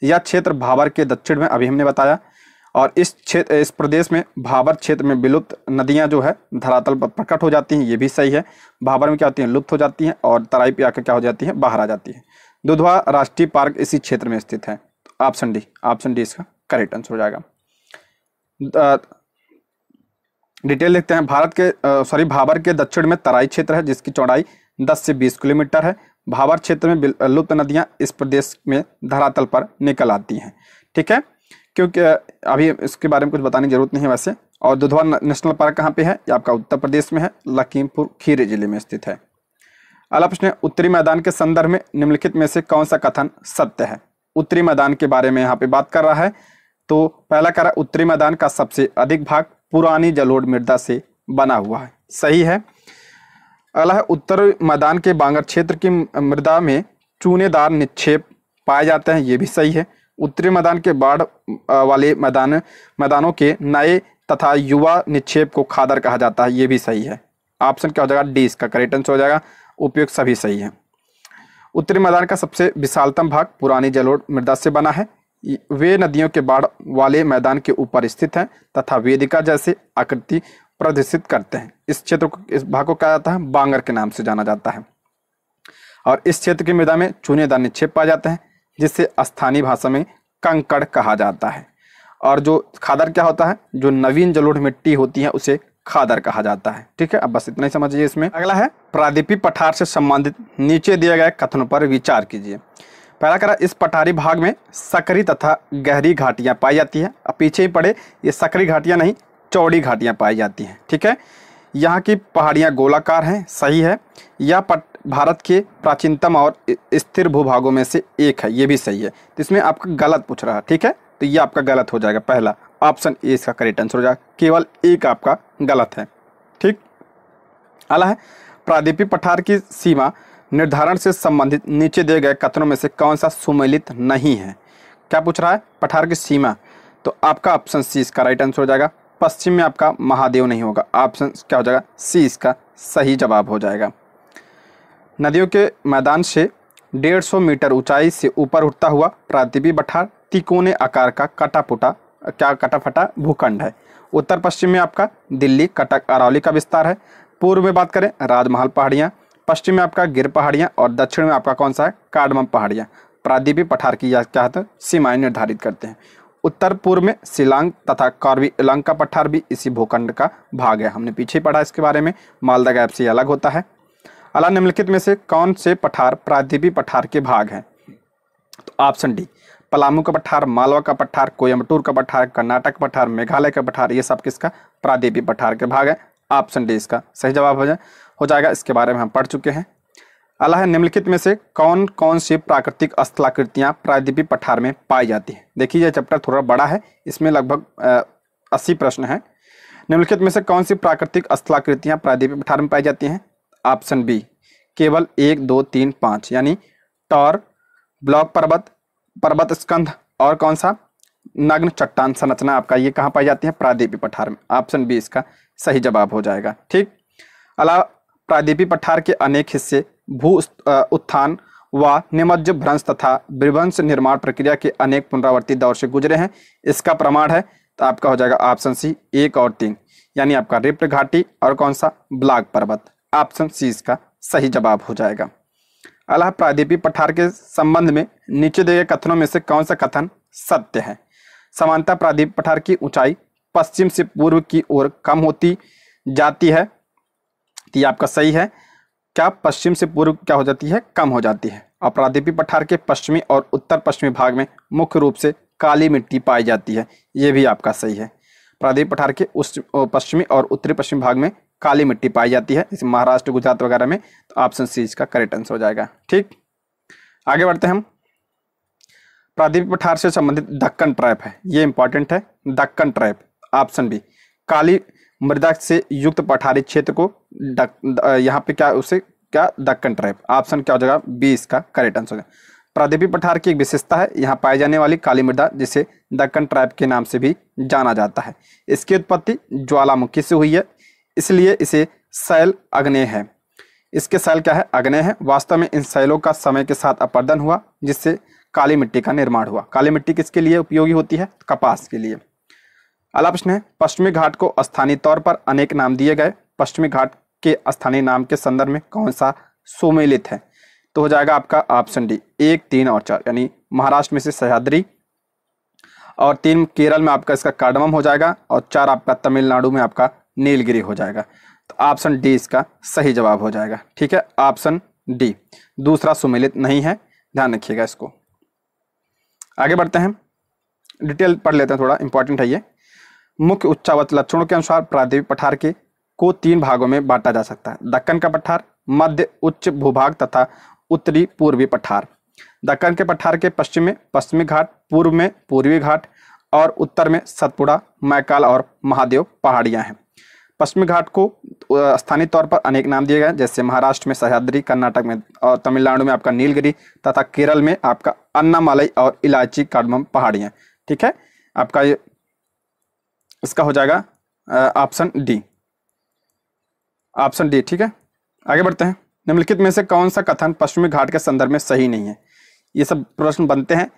यह क्षेत्र भाबर के दक्षिण में अभी हमने बताया और इस क्षेत्र इस प्रदेश में भाबर क्षेत्र में विलुप्त नदियां जो है धरातल पर प्रकट हो जाती हैं ये भी सही है भाबर में क्या होती हैं लुप्त हो जाती हैं और तराई पे आकर क्या हो जाती है बाहर आ जाती है दुधवा राष्ट्रीय पार्क इसी क्षेत्र में स्थित है ऑप्शन डी ऑप्शन डी इसका करेक्ट आंसर हो जाएगा डिटेल देखते हैं भारत के सॉरी भाबर के दक्षिण में तराई क्षेत्र है जिसकी चौड़ाई 10 से 20 किलोमीटर है भावर क्षेत्र में लुप्त नदियां इस प्रदेश में धरातल पर निकल आती हैं ठीक है क्योंकि अभी इसके बारे में कुछ बताने की जरूरत नहीं है वैसे और दुधवा नेशनल पार्क कहाँ पे है ये आपका उत्तर प्रदेश में है लखीमपुर खीरी जिले में स्थित है अगला प्रश्न उत्तरी मैदान के संदर्भ में निम्नलिखित में से कौन सा कथन सत्य है उत्तरी मैदान के बारे में यहाँ पे बात कर रहा है तो पहला कह रहा है उत्तरी मैदान का सबसे अधिक भाग पुरानी जलोढ़ मृदा से बना हुआ है सही है अगला है उत्तर मैदान के बांगर क्षेत्र की मृदा में चूनेदार निक्षेप पाए जाते हैं ये भी सही है उत्तरी मैदान के बाढ़ वाले मैदान मैदानों के नए तथा युवा निक्षेप को खादर कहा जाता है ये भी सही है ऑप्शन क्या हो जाएगा डी इसका करेक्ट आंसर हो जाएगा उपयुक्त सभी सही है उत्तरी मैदान का सबसे विशालतम भाग पुरानी जलोढ़ मृदा से बना है वे नदियों के बाढ़ वाले मैदान के ऊपर स्थित हैं तथा वेदिका जैसे आकृति प्रदर्शित करते हैं इस क्षेत्र को इस भाग को कहा जाता है बांगर के नाम से जाना जाता है और इस क्षेत्र की मृदा में चूनेदार निक्षेप पाए जाते हैं जिसे स्थानीय भाषा में कंकड़ कहा जाता है और जो खादर क्या होता है जो नवीन जलोढ़ मिट्टी होती है उसे खादर कहा जाता है ठीक है अब बस इतना ही समझिए इसमें अगला है प्रादीपी पठार से संबंधित नीचे दिए गए कथनों पर विचार कीजिए पहला करा इस पठारी भाग में सकरी तथा गहरी घाटियां पाई जाती है अब पीछे ही पड़े ये सकरी घाटियां नहीं चौड़ी घाटियाँ पाई जाती हैं ठीक है यहाँ की पहाड़ियाँ गोलाकार हैं सही है यह पट भारत के प्राचीनतम और स्थिर भूभागों में से एक है ये भी सही है तो इसमें आपका गलत पूछ रहा है ठीक है तो ये आपका गलत हो जाएगा पहला ऑप्शन ए इसका करेक्ट आंसर हो जाएगा केवल एक आपका गलत है ठीक अला है प्रादीपी पठार की सीमा निर्धारण से संबंधित नीचे दिए गए कथनों में से कौन सा सुमेलित नहीं है क्या पूछ रहा है पठार की सीमा तो आपका ऑप्शन सी इसका राइट आंसर हो जाएगा पश्चिम में आपका महादेव नहीं होगा ऑप्शन क्या हो जाएगा सी इसका सही जवाब हो जाएगा नदियों के मैदान से 150 मीटर ऊंचाई से ऊपर उठता हुआ प्रादीपी बठार तिकोने आकार का कटापुटा क्या कटाफटा भूखंड है उत्तर पश्चिम में आपका दिल्ली कटक अरावली का विस्तार है पूर्व में बात करें राजमहल पहाड़ियाँ पश्चिम में आपका गिर पहाड़ियाँ और दक्षिण में आपका कौन सा है कार्डमम पहाड़ियाँ प्रादीपी पठार की क्या है सीमाएँ निर्धारित करते हैं उत्तर पूर्व में शिलांग तथा कार्वी इलांग का पठार भी इसी भूखंड का भाग है हमने पीछे पढ़ा इसके बारे में मालदा गैप से अलग होता है अला निम्नलिखित में से कौन से पठार प्रादीपी पठार के भाग हैं तो ऑप्शन डी पलामू का पठार मालवा का पठार कोयम्बटूर का पठार कर्नाटक पठार मेघालय का पठार ये सब किसका प्रादीपी पठार के भाग है ऑप्शन डी इसका सही जवाब हो जाए हो जाएगा इसके बारे में हम पढ़ चुके हैं अला है निम्नलिखित में से कौन कौन सी प्राकृतिक स्थलाकृतियाँ प्रायद्वीपी पठार में पाई जाती हैं देखिए यह चैप्टर थोड़ा बड़ा है इसमें लगभग अस्सी प्रश्न है निम्नलिखित में से कौन सी प्राकृतिक स्थलाकृतियाँ प्रायद्वीपी पठार में पाई जाती हैं ऑप्शन बी केवल एक दो तीन पाँच यानी टॉर ब्लॉक पर्वत पर्वत स्कंध और कौन सा नग्न चट्टान संरचना आपका ये कहाँ पाई जाती है प्रादीपी पठार में ऑप्शन बी इसका सही जवाब हो जाएगा ठीक अलावा प्रादीपी पठार के अनेक हिस्से भू उत्थान व निमज्ज भ्रंश तथा विभ्रंश निर्माण प्रक्रिया के अनेक पुनरावर्ती दौर से गुजरे हैं इसका प्रमाण है तो आपका हो जाएगा ऑप्शन सी एक और तीन यानी आपका रिप्ट घाटी और कौन सा ब्लाक पर्वत ऑप्शन सी इसका सही जवाब हो जाएगा अलाह प्रादीपी पठार के संबंध में नीचे दिए कथनों में से कौन सा कथन सत्य है समानता प्रादीप पठार की ऊंचाई पश्चिम से पूर्व की ओर कम होती जाती है तो ये आपका सही है क्या पश्चिम से पूर्व क्या हो जाती है कम हो जाती है अपराधिपी पठार के पश्चिमी और उत्तर पश्चिमी भाग में मुख्य रूप से काली मिट्टी पाई जाती है ये भी आपका सही है अपराधिपी पठार के उस पश्चिमी और उत्तरी पश्चिमी भाग में काली मिट्टी पाई जाती है जैसे महाराष्ट्र गुजरात वगैरह में तो ऑप्शन सी इसका करेक्ट आंसर हो जाएगा ठीक आगे बढ़ते हैं हम प्रादीपी पठार से संबंधित दक्कन ट्रैप है ये इंपॉर्टेंट है दक्कन ट्रैप ऑप्शन बी काली मृदा से युक्त पठारी क्षेत्र को डक यहाँ पे क्या उसे क्या दक्कन ट्रैप ऑप्शन क्या हो जाएगा बी इसका करेक्ट आंसर होगा पठार की एक विशेषता है यहाँ पाई जाने वाली काली मृदा जिसे दक्कन ट्रैप के नाम से भी जाना जाता है इसकी उत्पत्ति ज्वालामुखी से हुई है इसलिए इसे शैल अग्नेय है इसके शैल क्या है अग्नेय है वास्तव में इन शैलों का समय के साथ अपर्दन हुआ जिससे काली मिट्टी का निर्माण हुआ काली मिट्टी किसके लिए उपयोगी होती है कपास के लिए अगला प्रश्न है पश्चिमी घाट को स्थानीय तौर पर अनेक नाम दिए गए पश्चिमी घाट के स्थानीय नाम के संदर्भ में कौन सा सुमेलित है तो हो जाएगा आपका ऑप्शन डी एक तीन और चार यानी महाराष्ट्र में से सह्याद्री और तीन केरल में आपका इसका कार्डमम हो जाएगा और चार आपका तमिलनाडु में आपका नीलगिरी हो जाएगा तो ऑप्शन डी इसका सही जवाब हो जाएगा ठीक है ऑप्शन डी दूसरा सुमेलित नहीं है ध्यान रखिएगा इसको आगे बढ़ते हैं डिटेल पढ़ लेते हैं थोड़ा इंपॉर्टेंट है ये मुख्य उच्चावत लक्षणों के अनुसार प्रादेवी पठार के को तीन भागों में बांटा जा सकता है दक्कन का पठार मध्य उच्च भूभाग तथा उत्तरी पूर्वी पठार दक्कन के पठार के पश्चिम में पश्चिमी घाट पूर्व में पूर्वी घाट और उत्तर में सतपुड़ा मैकाल और महादेव पहाड़ियाँ हैं पश्चिमी घाट को स्थानीय तौर पर अनेक नाम दिए गए जैसे महाराष्ट्र में सह्याद्री कर्नाटक में और तमिलनाडु में आपका नीलगिरी तथा केरल में आपका अन्नामलई और इलायची काडम पहाड़ियाँ ठीक है आपका ये इसका हो जाएगा ऑप्शन डी ऑप्शन डी ठीक है आगे बढ़ते हैं निम्नलिखित में से कौन सा कथन पश्चिमी घाट के संदर्भ में सही नहीं है ये सब प्रश्न बनते हैं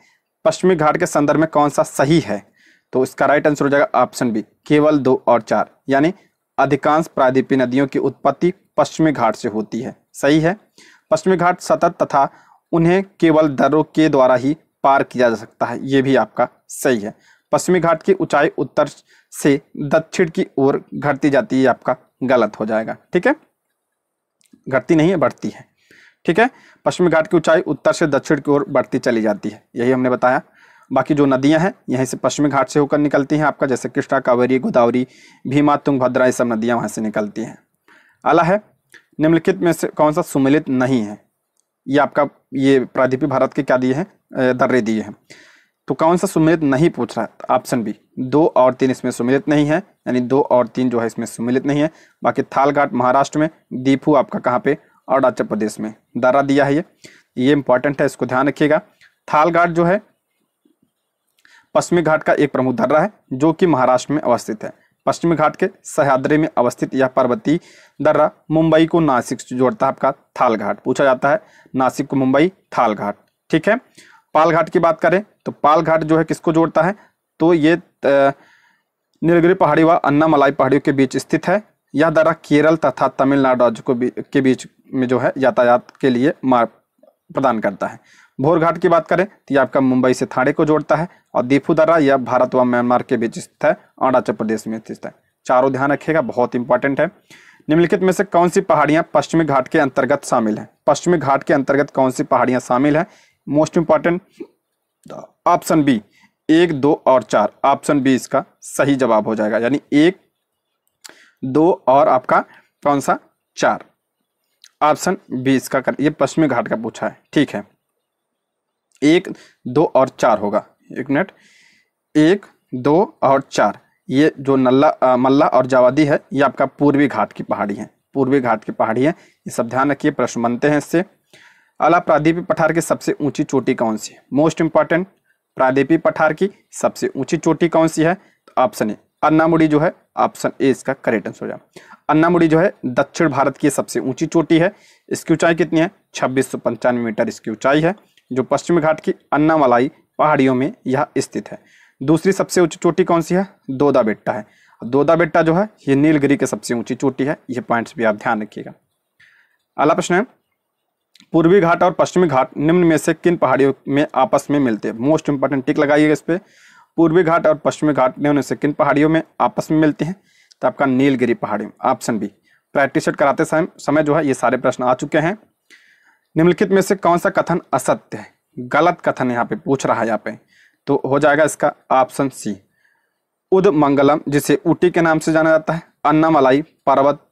पश्चिमी घाट के संदर्भ में कौन सा सही है तो इसका राइट आंसर हो जाएगा ऑप्शन बी केवल दो और चार यानी अधिकांश प्रादीपी नदियों की उत्पत्ति पश्चिमी घाट से होती है सही है पश्चिमी घाट सतत तथा उन्हें केवल दरों के द्वारा ही पार किया जा सकता है ये भी आपका सही है पश्चिमी घाट की ऊंचाई उत्तर से दक्षिण की ओर घटती जाती है आपका गलत हो जाएगा ठीक है घटती नहीं है बढ़ती है ठीक है पश्चिमी घाट की ऊंचाई उत्तर से दक्षिण की ओर बढ़ती चली जाती है यही हमने बताया बाकी जो नदियां हैं यहीं से पश्चिमी घाट से होकर निकलती हैं आपका जैसे कृष्णा कावेरी गोदावरी भीमा तुंगभद्रा ये सब नदियां वहां से निकलती हैं आला है निम्नलिखित में से कौन सा सुमिलित नहीं है ये आपका ये प्रादीपी भारत के क्या दिए हैं दर्रे दिए हैं तो कौन सा सुमिलित नहीं पूछ रहा है ऑप्शन बी दो और तीन इसमें सुमिलित नहीं है यानी दो और तीन जो है इसमें सुमिलित नहीं है बाकी थालघाट महाराष्ट्र में दीपू आपका कहाँ पे अरुणाचल प्रदेश में दारा दिया है ये ये इंपॉर्टेंट है इसको ध्यान रखिएगा थालघाट जो है पश्चिमी घाट का एक प्रमुख दर्रा है जो कि महाराष्ट्र में अवस्थित है पश्चिमी घाट के सह्याद्री में अवस्थित यह पर्वतीय दर्रा मुंबई को नासिक से जोड़ता है आपका थालघाट पूछा जाता है नासिक को मुंबई थाल घाट ठीक है पालघाट की बात करें तो पालघाट जो है किसको जोड़ता है तो ये नीलगिरी पहाड़ी व अन्नामलाई पहाड़ियों के बीच स्थित है यह दर्रा केरल तथा तमिलनाडु राज्य को के बीच में जो है यातायात के लिए मार्ग प्रदान करता है भोरघाट की बात करें तो यह आपका मुंबई से थाड़े को जोड़ता है और दीपू दर्रा यह भारत व म्यांमार के बीच स्थित है अरुणाचल प्रदेश में स्थित है चारों ध्यान रखिएगा बहुत इंपॉर्टेंट है निम्नलिखित में से कौन सी पहाड़ियां पश्चिमी घाट के अंतर्गत शामिल है पश्चिमी घाट के अंतर्गत कौन सी पहाड़ियां शामिल है मोस्ट इंपॉर्टेंट ऑप्शन बी एक दो और चार ऑप्शन बी इसका सही जवाब हो जाएगा यानी एक दो और आपका कौन सा चार ऑप्शन बी इसका कर ये पश्चिमी घाट का पूछा है ठीक है एक दो और चार होगा एक मिनट एक दो और चार ये जो नल्ला आ, मल्ला और जावादी है ये आपका पूर्वी घाट की पहाड़ी है पूर्वी घाट की पहाड़ी है ये सब ध्यान रखिए प्रश्न बनते हैं इससे अला प्रादीपी पठार की सबसे ऊंची चोटी कौन सी मोस्ट इंपॉर्टेंट प्रादीपी पठार की सबसे ऊंची चोटी कौन सी है तो ऑप्शन ए अन्नामुड़ी जो है ऑप्शन ए इसका करेक्ट आंसर हो जाए अन्नामुड़ी जो है दक्षिण भारत की सबसे ऊंची चोटी है इसकी ऊंचाई कितनी है छब्बीस मीटर इसकी ऊंचाई है जो पश्चिम घाट की अन्नामलाई पहाड़ियों में यह स्थित है दूसरी सबसे ऊंची चोटी कौन सी है दोदा बेट्टा है दोदा बेट्टा जो है ये नीलगिरी की सबसे ऊंची चोटी है ये पॉइंट्स भी आप ध्यान रखिएगा अगला प्रश्न है पूर्वी घाट और पश्चिमी घाट निम्न में से किन पहाड़ियों में आपस में मिलते हैं मोस्ट इंपॉर्टेंट टिक लगाइएगा इस पर पूर्वी घाट और पश्चिमी घाट निम्न से किन पहाड़ियों में आपस में मिलते हैं तो आपका नीलगिरी पहाड़ियों ऑप्शन बी प्रैक्टिस सेट कराते समय जो है ये सारे प्रश्न आ चुके हैं निम्नलिखित में से कौन सा कथन असत्य है गलत कथन यहाँ पे पूछ रहा है यहाँ पे तो हो जाएगा इसका ऑप्शन सी उद मंगलम जिसे ऊटी के नाम से जाना जाता है अन्नामलाई पर्वत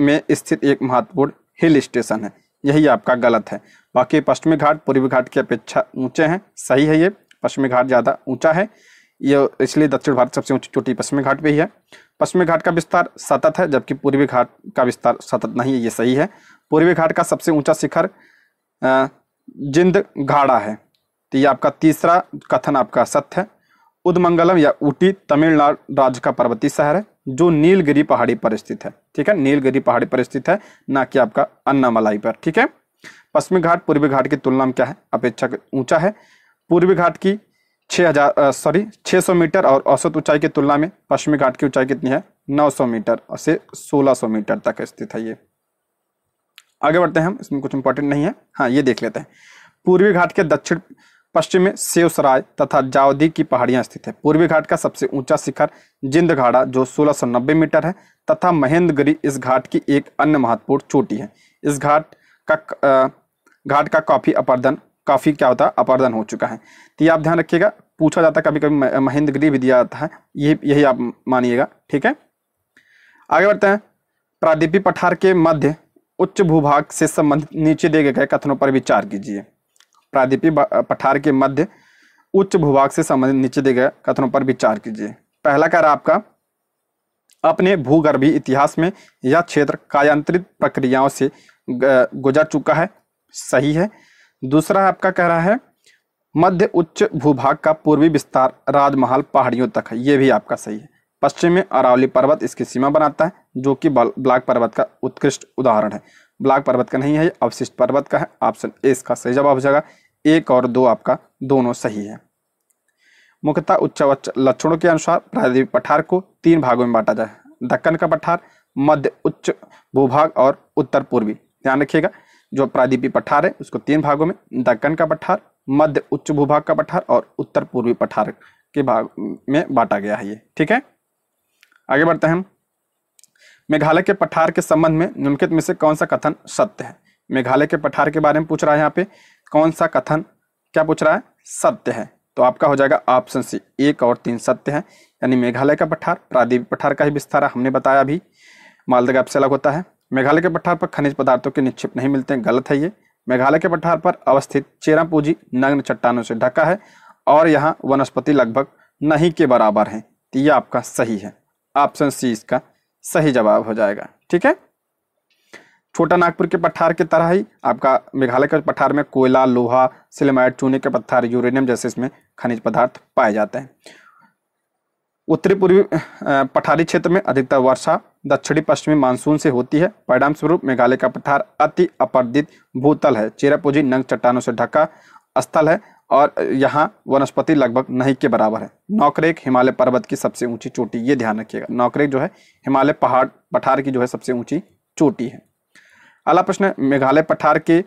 में स्थित एक महत्वपूर्ण हिल स्टेशन है यही आपका गलत है बाकी पश्चिमी घाट पूर्वी घाट की अपेक्षा ऊंचे हैं सही है ये पश्चिमी घाट ज़्यादा ऊंचा है ये इसलिए दक्षिण भारत सबसे ऊंची चोटी पश्चिमी घाट पे ही है पश्चिमी घाट का विस्तार सतत है जबकि पूर्वी घाट का विस्तार सतत नहीं है ये सही है पूर्वी घाट का सबसे ऊंचा शिखर जिंद घाड़ा है तो ये आपका तीसरा कथन आपका सत्य है उदमंगलम या ऊटी तमिलनाडु राज्य का पर्वतीय शहर है जो नीलगिरी पहाड़ी पर स्थित है ठीक है नीलगिरी पहाड़ी पर स्थित है ना कि आपका अन्नामलाई पर ठीक है पश्चिमी घाट पूर्वी घाट की तुलना में क्या है अपेक्षा ऊंचा है पूर्वी घाट की 6000 सॉरी 600 मीटर और औसत ऊंचाई की तुलना में पश्चिमी घाट की ऊंचाई कितनी है 900 मीटर से 1600 मीटर तक स्थित है ये आगे बढ़ते हैं हम इसमें कुछ इंपॉर्टेंट नहीं है हाँ ये देख लेते हैं पूर्वी घाट के दक्षिण पश्चिम में सेवसराय तथा जावदी की पहाड़ियां स्थित है पूर्वी घाट का सबसे ऊंचा शिखर जिंदघाड़ा जो 1690 मीटर है तथा महेंद्रगिरी इस घाट की एक अन्य महत्वपूर्ण चोटी है इस घाट का घाट का काफी अपर्दन काफी क्या होता है अपर्दन हो चुका है तो ये आप ध्यान रखिएगा पूछा जाता है कभी कभी महेंद्रगिरी भी दिया जाता है ये यही आप मानिएगा ठीक है आगे बढ़ते हैं प्रादीपी पठार के मध्य उच्च भूभाग से संबंधित नीचे दिए गए कथनों पर विचार कीजिए प्रादीपी पठार के मध्य उच्च भूभाग से संबंधित नीचे दिए गए कथनों पर विचार कीजिए पहला कार्य आपका अपने भूगर्भी इतिहास में यह क्षेत्र कायांत्रित प्रक्रियाओं से गुजर चुका है सही है दूसरा आपका कह रहा है मध्य उच्च भूभाग का पूर्वी विस्तार राजमहल पहाड़ियों तक है यह भी आपका सही है पश्चिम में अरावली पर्वत इसकी सीमा बनाता है जो कि ब्लाक पर्वत का उत्कृष्ट उदाहरण है ब्लाक पर्वत का नहीं है अवशिष्ट पर्वत का है ऑप्शन ए इसका सही जवाब हो जाएगा एक और दो आपका दोनों सही है मुख्यतः उच्च लक्षणों के अनुसार प्रायद्वीप पठार को तीन भागों में बांटा जाए दक्कन का पठार मध्य उच्च भूभाग और उत्तर पूर्वी ध्यान रखिएगा जो प्रायद्वीपी पठार है उसको तीन भागों में दक्कन का पठार मध्य उच्च भूभाग का पठार और उत्तर पूर्वी पठार के भाग में बांटा गया है ये ठीक है आगे बढ़ते हैं मेघालय के पठार के संबंध में निम्नलिखित में से कौन सा कथन सत्य है मेघालय के पठार के बारे में पूछ रहा है यहाँ पे कौन सा कथन क्या पूछ रहा है सत्य है तो आपका हो जाएगा ऑप्शन सी एक और तीन सत्य है यानी मेघालय का पठार प्रादीप पठार का ही विस्तार है हमने बताया अभी गैप से अलग होता है मेघालय के पठार पर खनिज पदार्थों के निक्षेप नहीं मिलते हैं गलत है ये मेघालय के पठार पर अवस्थित चेरापूंजी नग्न चट्टानों से ढका है और यहाँ वनस्पति लगभग नहीं के बराबर है तो ये आपका सही है ऑप्शन सी इसका सही जवाब हो जाएगा ठीक है छोटा नागपुर के पठार की तरह ही आपका मेघालय के पठार में कोयला लोहा सिलेमाइट चूने के पत्थर यूरेनियम जैसे इसमें खनिज पदार्थ पाए जाते हैं उत्तरी पूर्वी पठारी क्षेत्र में अधिकतर वर्षा दक्षिणी पश्चिमी मानसून से होती है परिणाम स्वरूप मेघालय का पठार अति अपर्दित भूतल है चेरापूंजी नंग चट्टानों से ढका स्थल है और यहाँ वनस्पति लगभग नहीं के बराबर है नौकरेक हिमालय पर्वत की सबसे ऊंची चोटी ये ध्यान रखिएगा नौकरेक जो है हिमालय पहाड़ पठार की जो है सबसे ऊंची चोटी है अगला प्रश्न मेघालय पठार के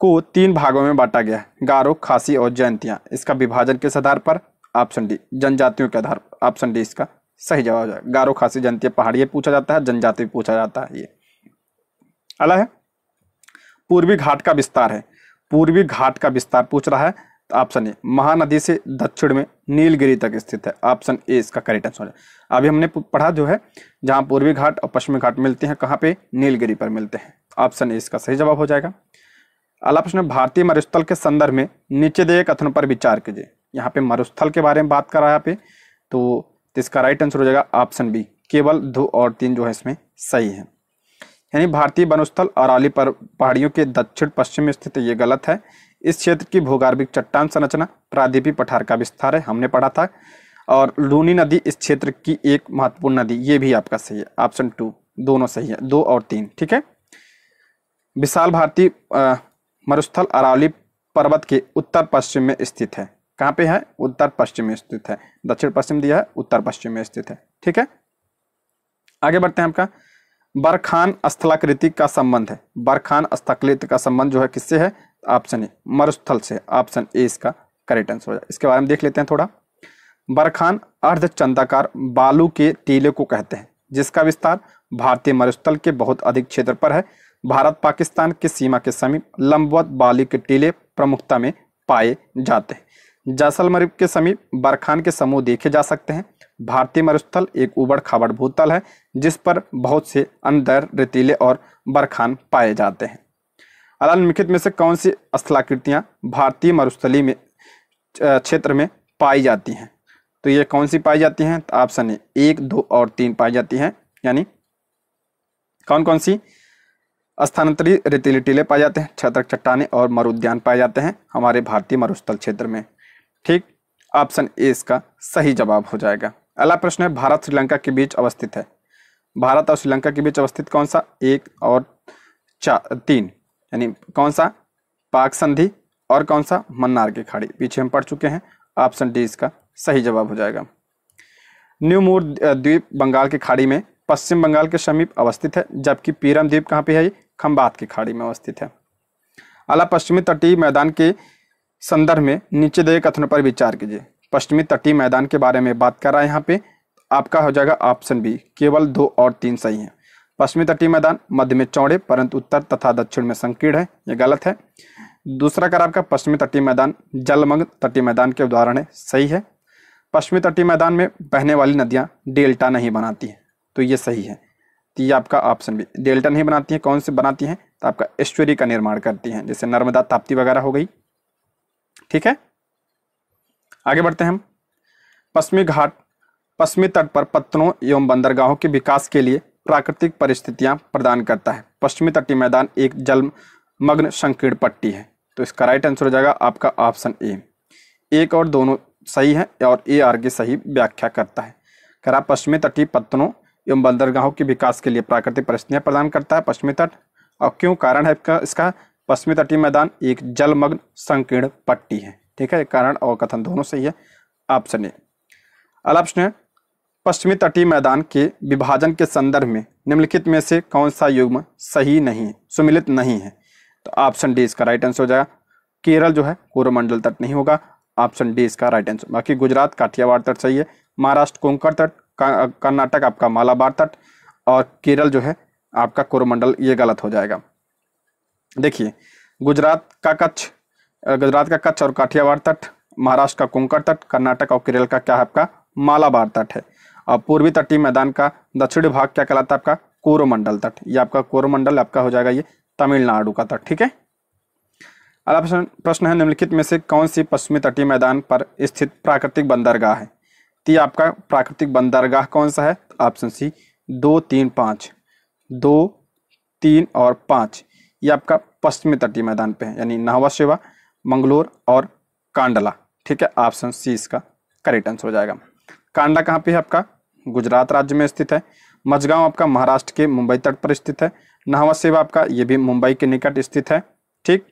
को तीन भागों में बांटा गया है गारो खासी और जयंतियाँ इसका विभाजन किस आधार पर ऑप्शन डी जनजातियों के आधार पर ऑप्शन डी इसका सही जवाब है गारो खासी जयंती पहाड़ी पूछा जाता है जनजाति पूछा जाता है ये अला है पूर्वी घाट का विस्तार है पूर्वी घाट का विस्तार पूछ रहा है ऑप्शन ए महानदी से दक्षिण में नीलगिरी तक स्थित है ऑप्शन ए इसका करेक्ट आंसर है अभी हमने पढ़ा जो है जहाँ पूर्वी घाट और पश्चिमी घाट मिलते हैं कहाँ पे नीलगिरी पर मिलते हैं ऑप्शन ए इसका सही जवाब हो जाएगा अगला प्रश्न भारतीय मरुस्थल के संदर्भ में नीचे दिए कथन पर विचार कीजिए यहाँ पे मरुस्थल के बारे में बात कर रहा है यहाँ पे तो इसका राइट आंसर हो जाएगा ऑप्शन बी केवल दो और तीन जो है इसमें सही है यानी भारतीय वनस्थल अराली पर पहाड़ियों के दक्षिण पश्चिम में स्थित ये गलत है इस क्षेत्र की भूगार्भिक चट्टान संरचना प्रादीपी पठार का विस्तार है हमने पढ़ा था और लूनी नदी इस क्षेत्र की एक महत्वपूर्ण नदी ये भी आपका सही है ऑप्शन टू दोनों सही है दो और तीन ठीक है विशाल भारती मरुस्थल अरावली पर्वत के उत्तर पश्चिम में स्थित है कहाँ पे है उत्तर पश्चिम में स्थित है दक्षिण पश्चिम दिया है उत्तर पश्चिम में स्थित है ठीक है आगे बढ़ते हैं आपका बरखान स्थलाकृति का संबंध है बरखान स्थलाकृति का संबंध जो है किससे है ऑप्शन ए मरुस्थल से ऑप्शन ए इसका करेक्ट आंसर हो जाए इसके बारे में देख लेते हैं थोड़ा बरखान अर्धचंदाकार बालू के टीले को कहते हैं जिसका विस्तार भारतीय मरुस्थल के बहुत अधिक क्षेत्र पर है भारत पाकिस्तान की सीमा के समीप लंबवत बालू के टीले प्रमुखता में पाए जाते हैं जैसलमर के समीप बरखान के समूह देखे जा सकते हैं भारतीय मरुस्थल एक उबड़ खाबड़ भूतल है जिस पर बहुत से अंदर रेतीले और बरखान पाए जाते हैं निम्नलिखित में से कौन सी स्थलाकृतियाँ भारतीय मरुस्थली में क्षेत्र में पाई जाती हैं तो ये कौन सी पाई जाती हैं तो ऑप्शन है एक दो और तीन पाई जाती हैं यानी कौन कौन सी स्थानांतरित रेतीले टीले पाए जाते हैं छत्र चट्टाने और मरुद्यान पाए जाते हैं हमारे भारतीय मरुस्थल क्षेत्र में ठीक ऑप्शन ए इसका सही जवाब हो जाएगा अगला प्रश्न है भारत श्रीलंका के बीच अवस्थित है भारत और श्रीलंका के बीच अवस्थित कौन सा एक और चार तीन यानी कौन सा पाक संधि और कौन सा मन्नार की खाड़ी पीछे हम पढ़ चुके हैं ऑप्शन डी इसका सही जवाब हो जाएगा न्यूमूर द्वीप बंगाल की खाड़ी में पश्चिम बंगाल के समीप अवस्थित है जबकि पीरम द्वीप कहाँ पे है खम्बात की खाड़ी में अवस्थित है अला पश्चिमी तटीय मैदान के संदर्भ में नीचे दिए कथनों पर विचार कीजिए पश्चिमी तटीय मैदान के बारे में बात कर रहा है यहाँ पे आपका हो जाएगा ऑप्शन बी केवल दो और तीन सही हैं पश्चिमी तटीय मैदान मध्य में चौड़े परंतु उत्तर तथा दक्षिण में संकीर्ण है ये गलत है दूसरा कर आपका पश्चिमी तटीय मैदान जलमग्न तटीय मैदान के उदाहरण है सही है पश्चिमी तटीय मैदान में बहने वाली नदियां डेल्टा नहीं बनाती हैं तो ये सही है तो ये आपका ऑप्शन भी डेल्टा नहीं बनाती हैं कौन सी बनाती हैं तो आपका एस्टोरी का निर्माण करती हैं जैसे नर्मदा ताप्ती वगैरह हो गई ठीक है आगे बढ़ते हैं हम पश्चिमी घाट पश्चिमी तट पर पत्तनों एवं बंदरगाहों के विकास के लिए प्राकृतिक परिस्थितियां प्रदान करता है पश्चिमी तटीय मैदान एक जलमग्न संकीर्ण पट्टी है तो इसका राइट आंसर हो जाएगा आपका ऑप्शन ए एक और दोनों सही है और ए आर की सही व्याख्या करता है करा पश्चिमी तटीय पत्तनों एवं बंदरगाहों के विकास के लिए प्राकृतिक परिस्थितियां प्रदान करता है पश्चिमी तट और क्यों कारण है इसका इसका पश्चिमी तटीय मैदान एक जलमग्न संकीर्ण पट्टी है ठीक है कारण और कथन दोनों सही है ऑप्शन ए अल है पश्चिमी तटीय मैदान के विभाजन के संदर्भ में निम्नलिखित में से कौन सा युग्म सही नहीं है सुमिलित नहीं है तो ऑप्शन डी इसका राइट आंसर हो जाएगा केरल जो है कोरोमंडल तट नहीं होगा ऑप्शन डी इसका राइट आंसर बाकी गुजरात काठियावाड़ तट सही है महाराष्ट्र कोंकण तट कर्नाटक आपका मालाबार तट और केरल जो है आपका कोरोमंडल ये गलत हो जाएगा देखिए गुजरात का कच्छ गुजरात का कच्छ और काठियावाड़ तट महाराष्ट्र का कुंकड़ तट कर्नाटक और केरल का क्या है आपका मालाबार तट है पूर्वी तटीय मैदान का दक्षिणी भाग क्या कहलाता है आपका कोरोमंडल तट ये आपका कोरोमंडल आपका हो जाएगा ये तमिलनाडु का तट ठीक है अगला प्रश्न प्रश्न है निम्नलिखित में से कौन सी पश्चिमी तटीय मैदान पर स्थित प्राकृतिक बंदरगाह है तो आपका प्राकृतिक बंदरगाह कौन सा है ऑप्शन सी दो तीन पाँच दो तीन और पाँच ये आपका पश्चिमी तटीय मैदान पे है यानी नाहवा शिवा मंगलोर और कांडला ठीक है ऑप्शन सी इसका करेक्ट आंसर हो जाएगा कांडला कहाँ पे है आपका गुजरात राज्य में स्थित है मझगांव आपका महाराष्ट्र के मुंबई तट पर स्थित है नहवा सेवा आपका ये भी मुंबई के निकट स्थित है ठीक